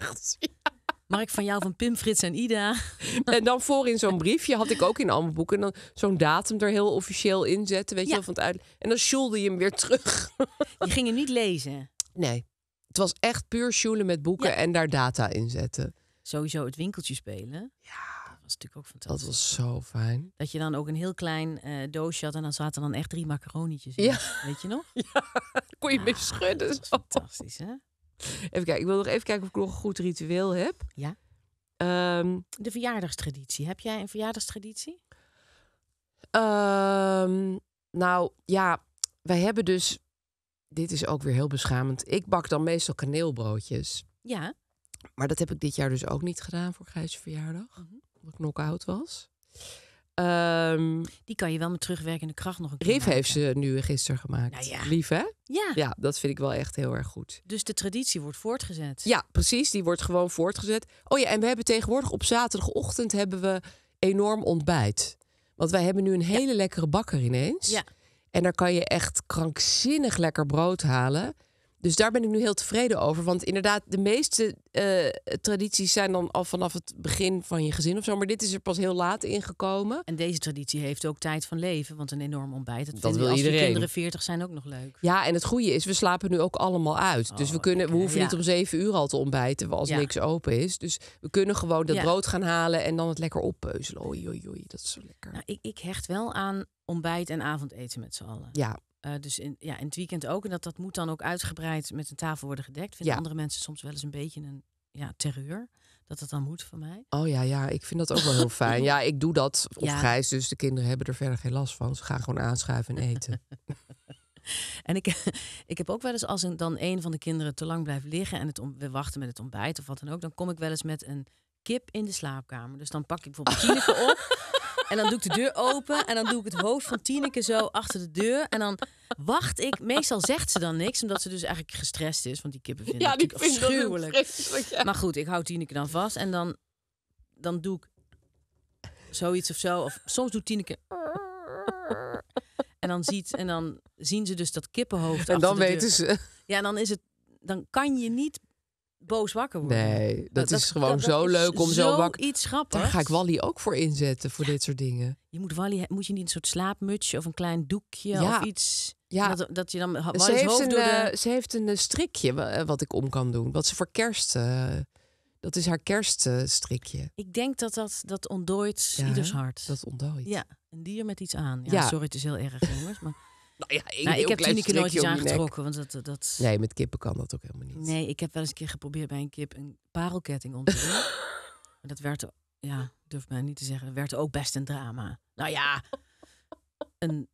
Mag ik van jou, van Pim, Frits en Ida? En dan voor in zo'n briefje had ik ook in allemaal boeken. En dan zo'n datum er heel officieel in zetten, weet je wel, van het uit. En dan schulde je hem weer terug. Je ging hem niet lezen? Nee. Het was echt puur schulen met boeken en daar data in zetten. Sowieso het winkeltje spelen. Ja was natuurlijk ook fantastisch. Dat was zo fijn. Dat je dan ook een heel klein eh, doosje had en dan zaten dan echt drie macaronietjes in. Ja. Weet je nog? Ja, kon je ah, mee schudden. Dat fantastisch, hè? Even kijken, ik wil nog even kijken of ik nog een goed ritueel heb. Ja. Ehm, de verjaardagstraditie. Heb jij een verjaardagstraditie? Ehm, nou ja, wij hebben dus. Dit is ook weer heel beschamend. Ik bak dan meestal kaneelbroodjes. Ja. Maar dat heb ik dit jaar dus ook niet gedaan voor Gijs' verjaardag. Mhm omdat knock was. Ehm, die kan je wel met terugwerkende kracht nog een keer. heeft ze nu gisteren gemaakt. Nou ja. Lief, hè? Ja. Ja, dat vind ik wel echt heel erg goed. Dus de traditie wordt voortgezet. Ja, precies. Die wordt gewoon voortgezet. Oh ja, en we hebben tegenwoordig op zaterdagochtend hebben we enorm ontbijt. Want wij hebben nu een hele lekkere bakker ineens. Ja. En daar kan je echt krankzinnig lekker brood halen. Dus daar ben ik nu heel tevreden over. Want inderdaad, de meeste eh, tradities zijn dan al vanaf het begin van je gezin of zo. Maar dit is er pas heel laat ingekomen. En deze traditie heeft ook tijd van leven. Want een enorm ontbijt. Dat, dat wil als iedereen. kinderen 40 zijn ook nog leuk. Ja, en het goede is, we slapen nu ook allemaal uit. dus we, oh, kunnen, we hoeven niet om zeven uur al te ontbijten als niks open is. Dus we kunnen gewoon dat brood gaan halen en dan het lekker oppeuzelen. Oei, oei, oei, dat is zo lekker. Nou, ik, ik hecht wel aan ontbijt en avondeten met z'n allen. Ja, eh, dus in, ja, in het weekend ook. En dat, dat moet dan ook uitgebreid met een tafel worden gedekt. Vinden andere mensen soms wel eens een beetje een ja, terreur. Dat dat dan moet van mij. Oh ja, ja, ik vind dat ook wel heel fijn. Ja, ik doe dat op ja. grijs. Dus de kinderen hebben er verder geen last van. Ze gaan gewoon aanschuiven en eten. en ik, ik heb ook wel eens, als een, dan een van de kinderen te lang blijft liggen... en het om, we wachten met het ontbijt of wat dan ook... dan kom ik wel eens met een kip in de slaapkamer. Dus dan pak ik bijvoorbeeld Tineke op... En dan doe ik de deur open en dan doe ik het hoofd van Tineke zo achter de deur. En dan wacht ik. Meestal zegt ze dan niks, omdat ze dus eigenlijk gestrest is. Want die kippen vinden ja, die natuurlijk vind afschuwelijk. Ja. Maar goed, ik hou Tineke dan vast en dan, dan doe ik zoiets of zo. Of soms doet Tineke... En dan, ziet, en dan zien ze dus dat kippenhoofd. En dan weten ze. Ja, dan is het. Dan kan je niet boos wakker worden. Nee, dat, is gewoon zo leuk om zo wakker... iets grappigs. Daar ga ik Wally ook voor inzetten, voor dit soort dingen. Je moet Wally, moet je niet een soort slaapmutsje of een klein doekje ja. of iets... Ja, dat, dat je dan eh, ze heeft, een, ze eh, heeft een strikje eh, wat ik om kan doen. Wat ze voor kerst... dat is haar kerststrikje. Uh, ik denk dat dat, dat ontdooit ja, ieders hart. Dat ontdooit. Ja, een dier met iets aan. Ja, Sorry, het is heel erg, jongens, maar... Nou ja, één nou, ik heb tunieken nooit iets aangetrokken. Want dat, dat... Nee, met kippen kan dat ook helemaal niet. Nee, ik heb wel eens een keer geprobeerd bij een kip een parelketting om te doen. dat werd, ja, durf mij niet te zeggen, dat werd ook best een drama. Nou ja, een,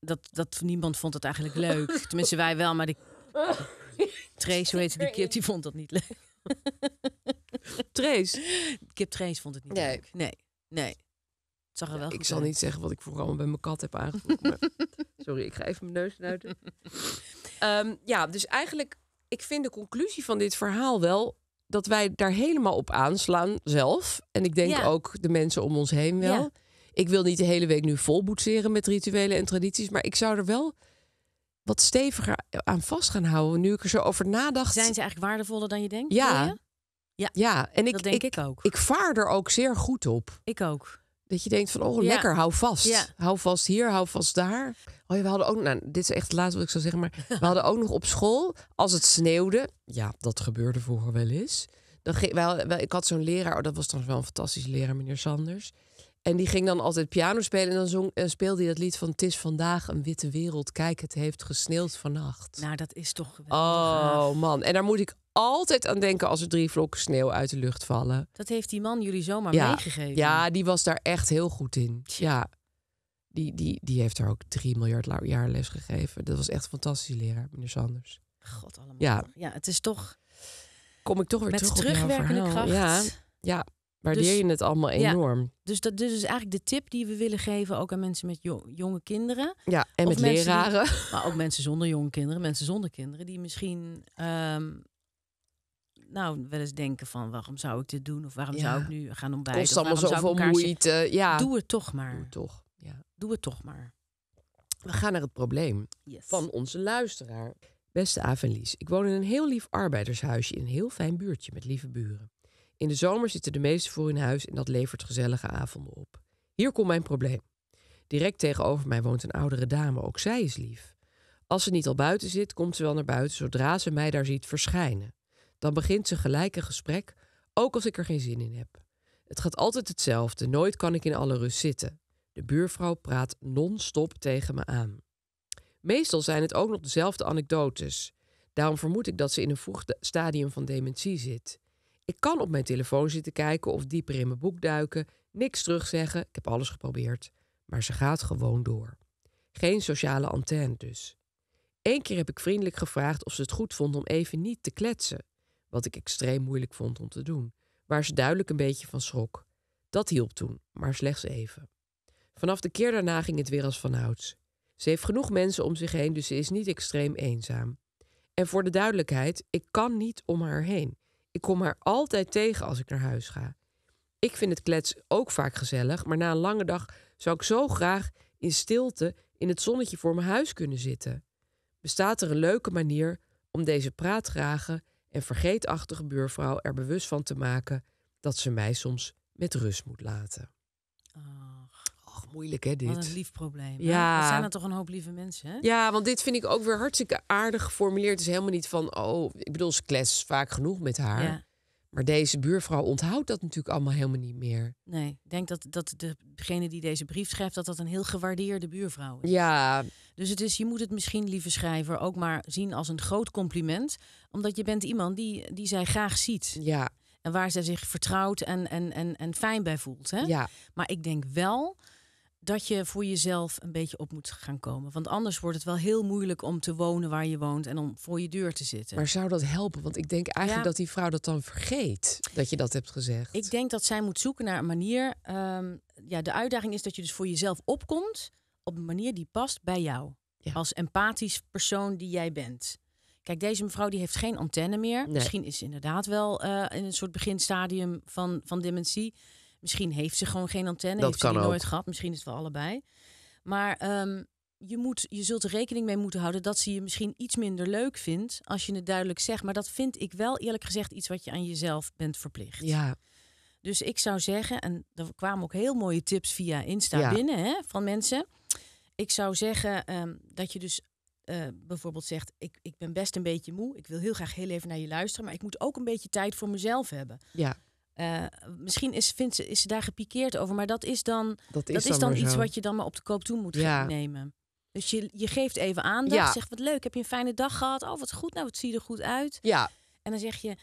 dat, dat, niemand vond het eigenlijk leuk. Tenminste, wij wel, maar de Trace, hoe heet die kip, die vond dat niet leuk. Trace? Kip Trace vond het niet leuk. Nee, nee wel ik zal niet zeggen wat ik vooral bij mijn kat heb aangevoerd. Sorry, ik ga even mijn neus snuiten. Ehm, ja, dus eigenlijk, ik vind de conclusie van dit verhaal wel dat wij daar helemaal op aanslaan zelf. En ik denk ook de mensen om ons heen wel. Ik wil niet de hele week nu vol boetseren met rituelen en tradities, maar ik zou er wel wat steviger aan vast gaan houden. Nu ik er zo over nadacht. Zijn ze eigenlijk waardevoller dan je denkt? Ja. Ja. ja, en ik, dat denk ik, ik ook. Ik vaar er ook zeer goed op. Ik ook. Dat je denkt van, oh lekker, hou vast. Hou vast hier, hou vast daar. Oh ja, we hadden ook, nou, dit is echt het laatste wat ik zou zeggen, maar we hadden ook nog op school, als het sneeuwde, ja, dat gebeurde vroeger wel eens. Dan wel, wel, ik had zo'n leraar, oh, dat was trouwens wel een fantastische leraar, meneer Sanders. En die ging dan altijd piano spelen. En dan zong, eh, speelde hij dat lied van... Het is vandaag een witte wereld. Kijk, het heeft gesneeuwd vannacht. Nou, dat is toch... geweldig. oh, man. En daar moet ik altijd aan denken als er drie vlokken sneeuw uit de lucht vallen. Dat heeft die man jullie zomaar meegegeven. Ja, die was daar echt heel goed in. Ja. Die, die, die heeft daar ook drie miljard jaar les gegeven. Dat was echt een fantastische leraar, meneer Sanders. God allemaal. Ja. ja, het is toch... Kom ik toch weer Met terug Met terugwerkende kracht. Ja, ja waardeer dus je het allemaal enorm. dus dat dus is eigenlijk de tip die we willen geven ook aan mensen met jonge kinderen. Ja, en met leraren. maar ook mensen zonder jonge kinderen, mensen zonder kinderen die misschien ehm, nou wel eens denken van waarom zou ik dit doen of waarom zou ik nu gaan ontbijten? Kost allemaal zoveel moeite. Ja. Doe het toch maar. Doe het toch. Ja. Doe het toch maar. We gaan naar het probleem van onze luisteraar. Beste Avenlies, Lies, ik woon in een heel lief arbeidershuisje in een heel fijn buurtje met lieve buren. In de zomer zitten de meesten voor hun huis en dat levert gezellige avonden op. Hier komt mijn probleem. Direct tegenover mij woont een oudere dame, ook zij is lief. Als ze niet al buiten zit, komt ze wel naar buiten zodra ze mij daar ziet verschijnen. Dan begint ze gelijk een gesprek, ook als ik er geen zin in heb. Het gaat altijd hetzelfde, nooit kan ik in alle rust zitten. De buurvrouw praat non-stop tegen me aan. Meestal zijn het ook nog dezelfde anekdotes. Daarom vermoed ik dat ze in een vroeg stadium van dementie zit. Ik kan op mijn telefoon zitten kijken of dieper in mijn boek duiken, niks terugzeggen, ik heb alles geprobeerd. Maar ze gaat gewoon door. Geen sociale antenne dus. Eén keer heb ik vriendelijk gevraagd of ze het goed vond om even niet te kletsen, wat ik extreem moeilijk vond om te doen, waar ze duidelijk een beetje van schrok. Dat hielp toen, maar slechts even. Vanaf de keer daarna ging het weer als vanouds. Ze heeft genoeg mensen om zich heen, dus ze is niet extreem eenzaam. En voor de duidelijkheid, ik kan niet om haar heen. Ik kom haar altijd tegen als ik naar huis ga. Ik vind het klets ook vaak gezellig, maar na een lange dag zou ik zo graag in stilte in het zonnetje voor mijn huis kunnen zitten. Bestaat er een leuke manier om deze praatgrage en vergeetachtige buurvrouw er bewust van te maken dat ze mij soms met rust moet laten? Oh moeilijk hè dit. een lief probleem. Ja. Er zijn er toch een hoop lieve mensen hè? Ja, want dit vind ik ook weer hartstikke aardig geformuleerd. Het is helemaal niet van, oh, ik bedoel, ze kles vaak genoeg met haar. Maar deze buurvrouw onthoudt dat natuurlijk allemaal helemaal niet meer. Nee, ik denk dat, dat degene die deze brief schrijft, dat dat een heel gewaardeerde buurvrouw is. Ja. Dus het is, je moet het misschien, lieve schrijver, ook maar zien als een groot compliment. Omdat je bent iemand die, die zij graag ziet. Ja. En waar zij zich vertrouwd en, en, en, en fijn bij voelt. Hè? Ja. Maar ik denk wel dat je voor jezelf een beetje op moet gaan komen. Want anders wordt het wel heel moeilijk om te wonen waar je woont en om voor je deur te zitten. Maar zou dat helpen? Want ik denk eigenlijk dat die vrouw dat dan vergeet, dat je dat hebt gezegd. Ik denk dat zij moet zoeken naar een manier. Ehm, ja, de uitdaging is dat je dus voor jezelf opkomt op een manier die past bij jou. Als empathisch persoon die jij bent. Kijk, deze mevrouw die heeft geen antenne meer. Misschien is ze inderdaad wel eh, in een soort beginstadium van, van dementie. Misschien heeft ze gewoon geen antenne, dat heeft ze die ook. nooit gehad. Misschien is het wel allebei. Maar ehm, je, moet, je zult er rekening mee moeten houden dat ze je misschien iets minder leuk vindt als je het duidelijk zegt. Maar dat vind ik wel eerlijk gezegd iets wat je aan jezelf bent verplicht. Ja. Dus ik zou zeggen, en er kwamen ook heel mooie tips via Insta binnen hè, van mensen. Ik zou zeggen ehm, dat je dus eh, bijvoorbeeld zegt: ik, ik ben best een beetje moe. Ik wil heel graag heel even naar je luisteren. Maar ik moet ook een beetje tijd voor mezelf hebben. Ja. Eh, misschien is, vindt ze, is ze daar gepikeerd over, maar dat is dan, dat is dan, iets wat je dan maar op de koop toe moet nemen. Dus je, je geeft even aandacht, ja. zegt wat leuk, heb je een fijne dag gehad? Oh, wat goed, nou, het ziet er goed uit. Ja. En dan zeg je...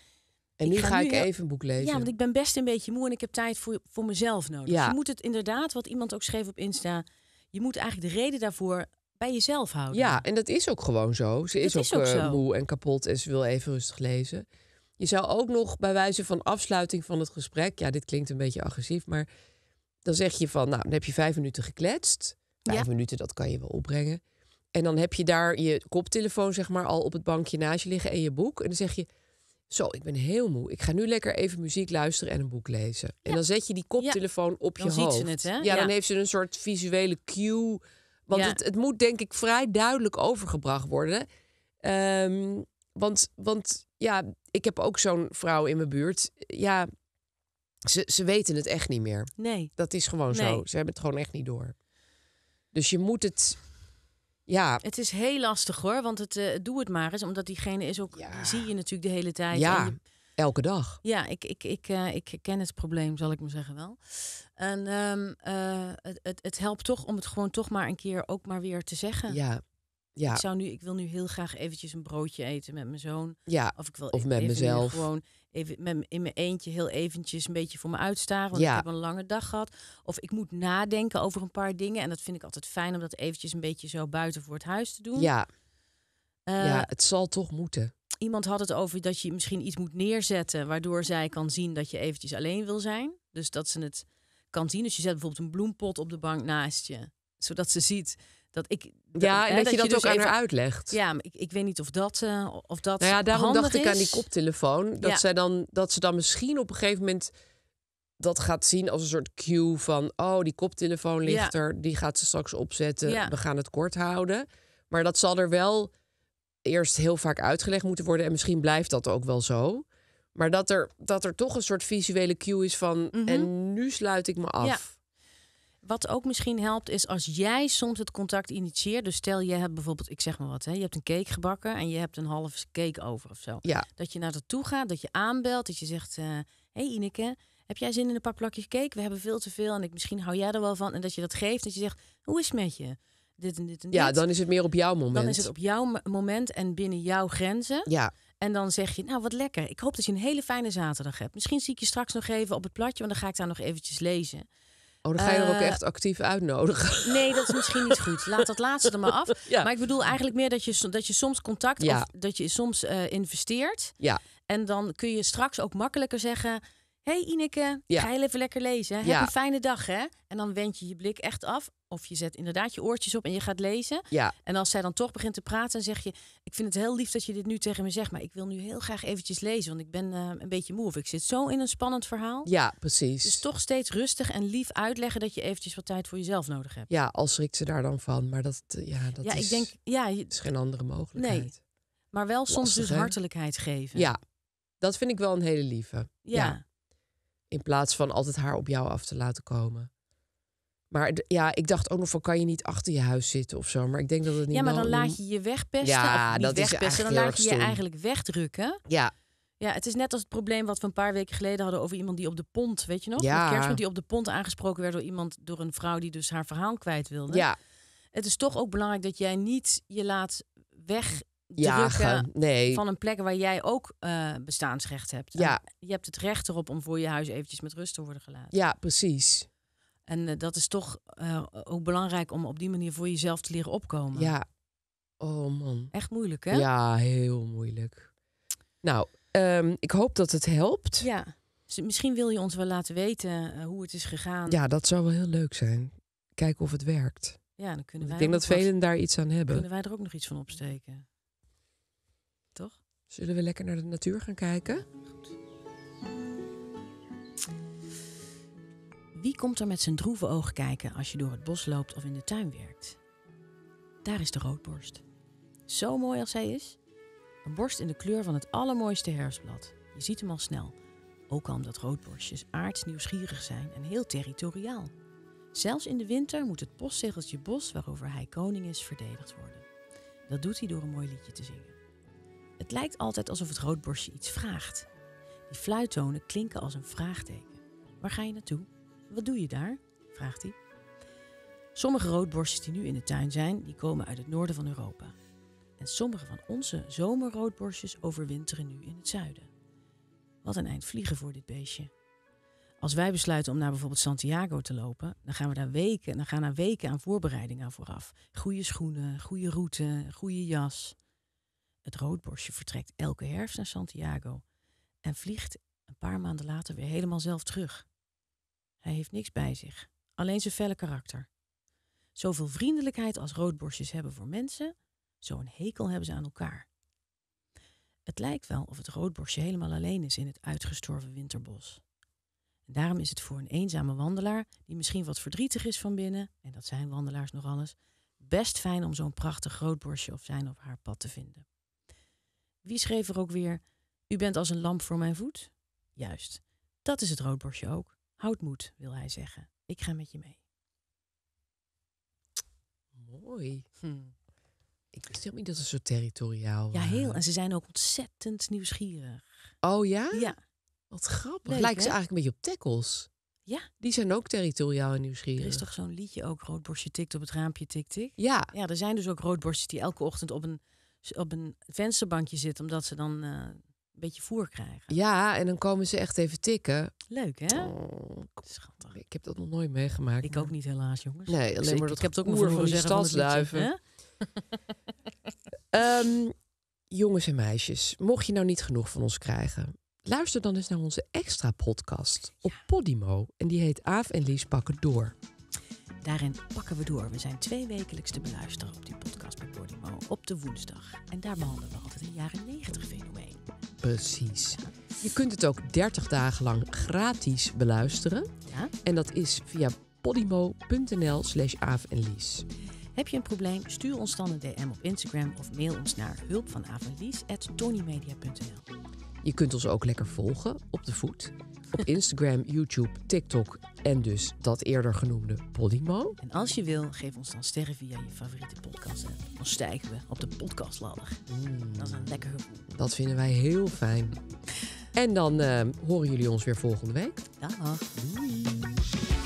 En nu ga, ik even een boek lezen. Ja, want ik ben best een beetje moe en ik heb tijd voor, voor mezelf nodig. Ja. Dus je moet het inderdaad, wat iemand ook schreef op Insta, je moet eigenlijk de reden daarvoor bij jezelf houden. Ja, en dat is ook gewoon zo. Ze is, ook, is ook eh, moe en kapot en ze wil even rustig lezen. Je zou ook nog bij wijze van afsluiting van het gesprek, ja, dit klinkt een beetje agressief, maar dan zeg je van, nou, dan heb je vijf minuten gekletst. Vijf minuten, dat kan je wel opbrengen. En dan heb je daar je koptelefoon, zeg maar, al op het bankje naast je liggen en je boek. En dan zeg je, zo, ik ben heel moe. Ik ga nu lekker even muziek luisteren en een boek lezen. En dan zet je die koptelefoon op je dan hoofd. Ja, dan heeft ze een soort visuele cue. Want het, het, moet, denk ik, vrij duidelijk overgebracht worden. Ehm, want, want ja, ik heb ook zo'n vrouw in mijn buurt. Ja, ze, ze weten het echt niet meer. Nee. Dat is gewoon zo. Ze hebben het gewoon echt niet door. Dus je moet het. Ja. Het is heel lastig hoor, want het eh, doe het maar eens, omdat diegene is ook. zie je natuurlijk de hele tijd. Ja. Elke dag. Ja, ik, ik, ik, eh, ik ken het probleem, zal ik maar zeggen wel. En ehm, eh, het, het, het helpt toch om het gewoon toch maar een keer ook maar weer te zeggen. Ja, ja. Ik, zou nu, ik wil nu heel graag eventjes een broodje eten met mijn zoon. Ja. Of, ik wil of e- met mezelf. Gewoon even met, in mijn eentje heel eventjes een beetje voor me uitstaren. Want ik heb een lange dag gehad. Of ik moet nadenken over een paar dingen. En dat vind ik altijd fijn om dat eventjes een beetje zo buiten voor het huis te doen. Ja, ja eh, het zal toch moeten. Iemand had het over dat je misschien iets moet neerzetten. Waardoor zij kan zien dat je eventjes alleen wil zijn. Dus dat ze het kan zien. Dus je zet bijvoorbeeld een bloempot op de bank naast je. Zodat ze ziet dat ik, ja, en dat, dat, je dat, dus ook aan haar uitlegt. Ja, maar ik, ik weet niet of dat, uh, of dat nou ja, daarom dacht ik aan die koptelefoon. Dat, zij dan, dat ze dan misschien op een gegeven moment dat gaat zien als een soort cue van... oh, die koptelefoon ligt er, die gaat ze straks opzetten. We gaan het kort houden. Maar dat zal er wel eerst heel vaak uitgelegd moeten worden. En misschien blijft dat ook wel zo. Maar dat er, dat er toch een soort visuele cue is van... Mhm. en nu sluit ik me af wat ook misschien helpt, is als jij soms het contact initieert. Dus stel, je hebt bijvoorbeeld, ik zeg maar wat, hè, je hebt een cake gebakken en je hebt een halve cake over of zo. Ja. Dat je naar dat toe gaat, dat je aanbelt, dat je zegt: Hé eh, hey Ineke, heb jij zin in een paar plakjes cake? We hebben veel te veel en ik, misschien hou jij er wel van. En dat je dat geeft, dat je zegt: Hoe is het met je? Dit en dit en dit. Ja, dan is het meer op jouw moment. Dan is het op jouw moment en binnen jouw grenzen. Ja. En dan zeg je, nou wat lekker. Ik hoop dat je een hele fijne zaterdag hebt. Misschien zie ik je straks nog even op het platje, want dan ga ik daar nog eventjes lezen. Oh, ga je er ook eh, echt actief uitnodigen. Nee, dat is misschien niet goed. Laat dat laatste er maar af. Ja. Maar ik bedoel eigenlijk meer dat je, dat je soms contact of dat je soms eh, investeert. Ja. En dan kun je straks ook makkelijker zeggen hey Ineke, ja. ga je even lekker lezen. Heb ja. een fijne dag, hè? En dan wend je je blik echt af. Of je zet inderdaad je oortjes op en je gaat lezen. Ja. En als zij dan toch begint te praten, dan zeg je... Ik vind het heel lief dat je dit nu tegen me zegt. Maar ik wil nu heel graag eventjes lezen, want ik ben eh, een beetje moe. Of ik zit zo in een spannend verhaal. Ja, precies. Dus toch steeds rustig en lief uitleggen dat je eventjes wat tijd voor jezelf nodig hebt. Ja, als schrikt ze daar dan van. Maar dat, eh, ja, dat ja, is, ik denk, ja, je, is geen andere mogelijkheid. Nee, maar wel soms dus hartelijkheid geven. Ja, dat vind ik wel een hele lieve. ja. ja. In plaats van altijd haar op jou af te laten komen. Maar ja, ik dacht ook nog van kan je niet achter je huis zitten of zo. Maar ik denk dat het niet. Ja, maar dan laat je je wegpesten. Ja, of niet dat wegpesten. dan laat je je eigenlijk wegdrukken. Ja. Ja, het is net als het probleem wat we een paar weken geleden hadden over iemand die op de pont, weet je nog? Ja. Kerstman die op de pont aangesproken werd door iemand, door een vrouw die dus haar verhaal kwijt wilde. Ja. Het is toch ook belangrijk dat jij niet je laat weg jagen van een plek waar jij ook eh, bestaansrecht hebt. Ja. je hebt het recht erop om voor je huis eventjes met rust te worden gelaten. Ja, precies. En eh, dat is toch eh, ook belangrijk om op die manier voor jezelf te leren opkomen. Ja. Oh man. Echt moeilijk, hè? Ja, heel moeilijk. Nou, ehm, ik hoop dat het helpt. Ja. misschien wil je ons wel laten weten hoe het is gegaan. Ja, dat zou wel heel leuk zijn. Kijken of het werkt. Ja, dan kunnen wij. Ik denk dat velen daar iets aan hebben. Kunnen wij er ook nog iets van opsteken? Zullen we lekker naar de natuur gaan kijken? Wie komt er met zijn droeve oog kijken als je door het bos loopt of in de tuin werkt? Daar is de roodborst. Zo mooi als hij is. Een borst in de kleur van het allermooiste herfstblad. Je ziet hem al snel. Ook al omdat roodborstjes aards nieuwsgierig zijn en heel territoriaal. Zelfs in de winter moet het postzegeltje bos waarover hij koning is verdedigd worden. Dat doet hij door een mooi liedje te zingen. Het lijkt altijd alsof het roodborstje iets vraagt. Die fluittonen klinken als een vraagteken. Waar ga je naartoe? Wat doe je daar? vraagt hij. Sommige roodborstjes die nu in de tuin zijn, die komen uit het noorden van Europa. En sommige van onze zomerroodborstjes overwinteren nu in het zuiden. Wat een eind vliegen voor dit beestje. Als wij besluiten om naar bijvoorbeeld Santiago te lopen, dan gaan we daar weken, dan gaan daar weken aan voorbereidingen aan vooraf. Goede schoenen, goede route, goede jas. Het roodborstje vertrekt elke herfst naar Santiago en vliegt een paar maanden later weer helemaal zelf terug. Hij heeft niks bij zich, alleen zijn felle karakter. Zoveel vriendelijkheid als roodborstjes hebben voor mensen, zo'n hekel hebben ze aan elkaar. Het lijkt wel of het roodborstje helemaal alleen is in het uitgestorven winterbos. En daarom is het voor een eenzame wandelaar, die misschien wat verdrietig is van binnen, en dat zijn wandelaars nog alles, best fijn om zo'n prachtig roodborstje of zijn of haar pad te vinden. Wie schreef er ook weer? U bent als een lamp voor mijn voet? Juist, dat is het roodborstje ook. Houd moed, wil hij zeggen. Ik ga met je mee. Mooi. Hm. Ik wist helemaal niet dat ze zo territoriaal waren. Ja, heel. En ze zijn ook ontzettend nieuwsgierig. Oh ja? Ja. Wat grappig. Leuk, Lijken ze eigenlijk een beetje op tekkels? Ja. Die zijn ook territoriaal en nieuwsgierig. Er is toch zo'n liedje ook, roodborstje tikt op het raampje tik tik? Ja. Ja, er zijn dus ook roodborstjes die elke ochtend op een op een vensterbankje zit omdat ze dan eh, een beetje voer krijgen. Ja, en dan komen ze echt even tikken. Leuk, hè? Oh, Schattig. Ik heb dat nog nooit meegemaakt. Ik ook niet, helaas, jongens. Nee, alleen maar ik, dat ik heb het ook voor van die stadsduiven. Ehm, jongens en meisjes, mocht je nou niet genoeg van ons krijgen, luister dan eens naar onze extra podcast op Podimo. En die heet Aaf en Lies pakken door. Daarin pakken we door. We zijn twee wekelijks te beluisteren op die podcast op de woensdag. En daar behandelen we altijd een jaren 90 fenomeen. Precies. Je kunt het ook 30 dagen lang gratis beluisteren. Ja? En dat is via podimo.nl slash avenlies. Heb je een probleem? Stuur ons dan een DM op Instagram of mail ons naar hulpvanavonlies.tonymedia.nl je kunt ons ook lekker volgen op de voet. Op Instagram, YouTube, TikTok en dus dat eerder genoemde Podimo. En als je wil, geef ons dan sterren via je favoriete podcast. En dan stijgen we op de podcastladder. Mm. Dat is een lekker gevoel. Dat vinden wij heel fijn. En dan eh, horen jullie ons weer volgende week. Dag. Doei.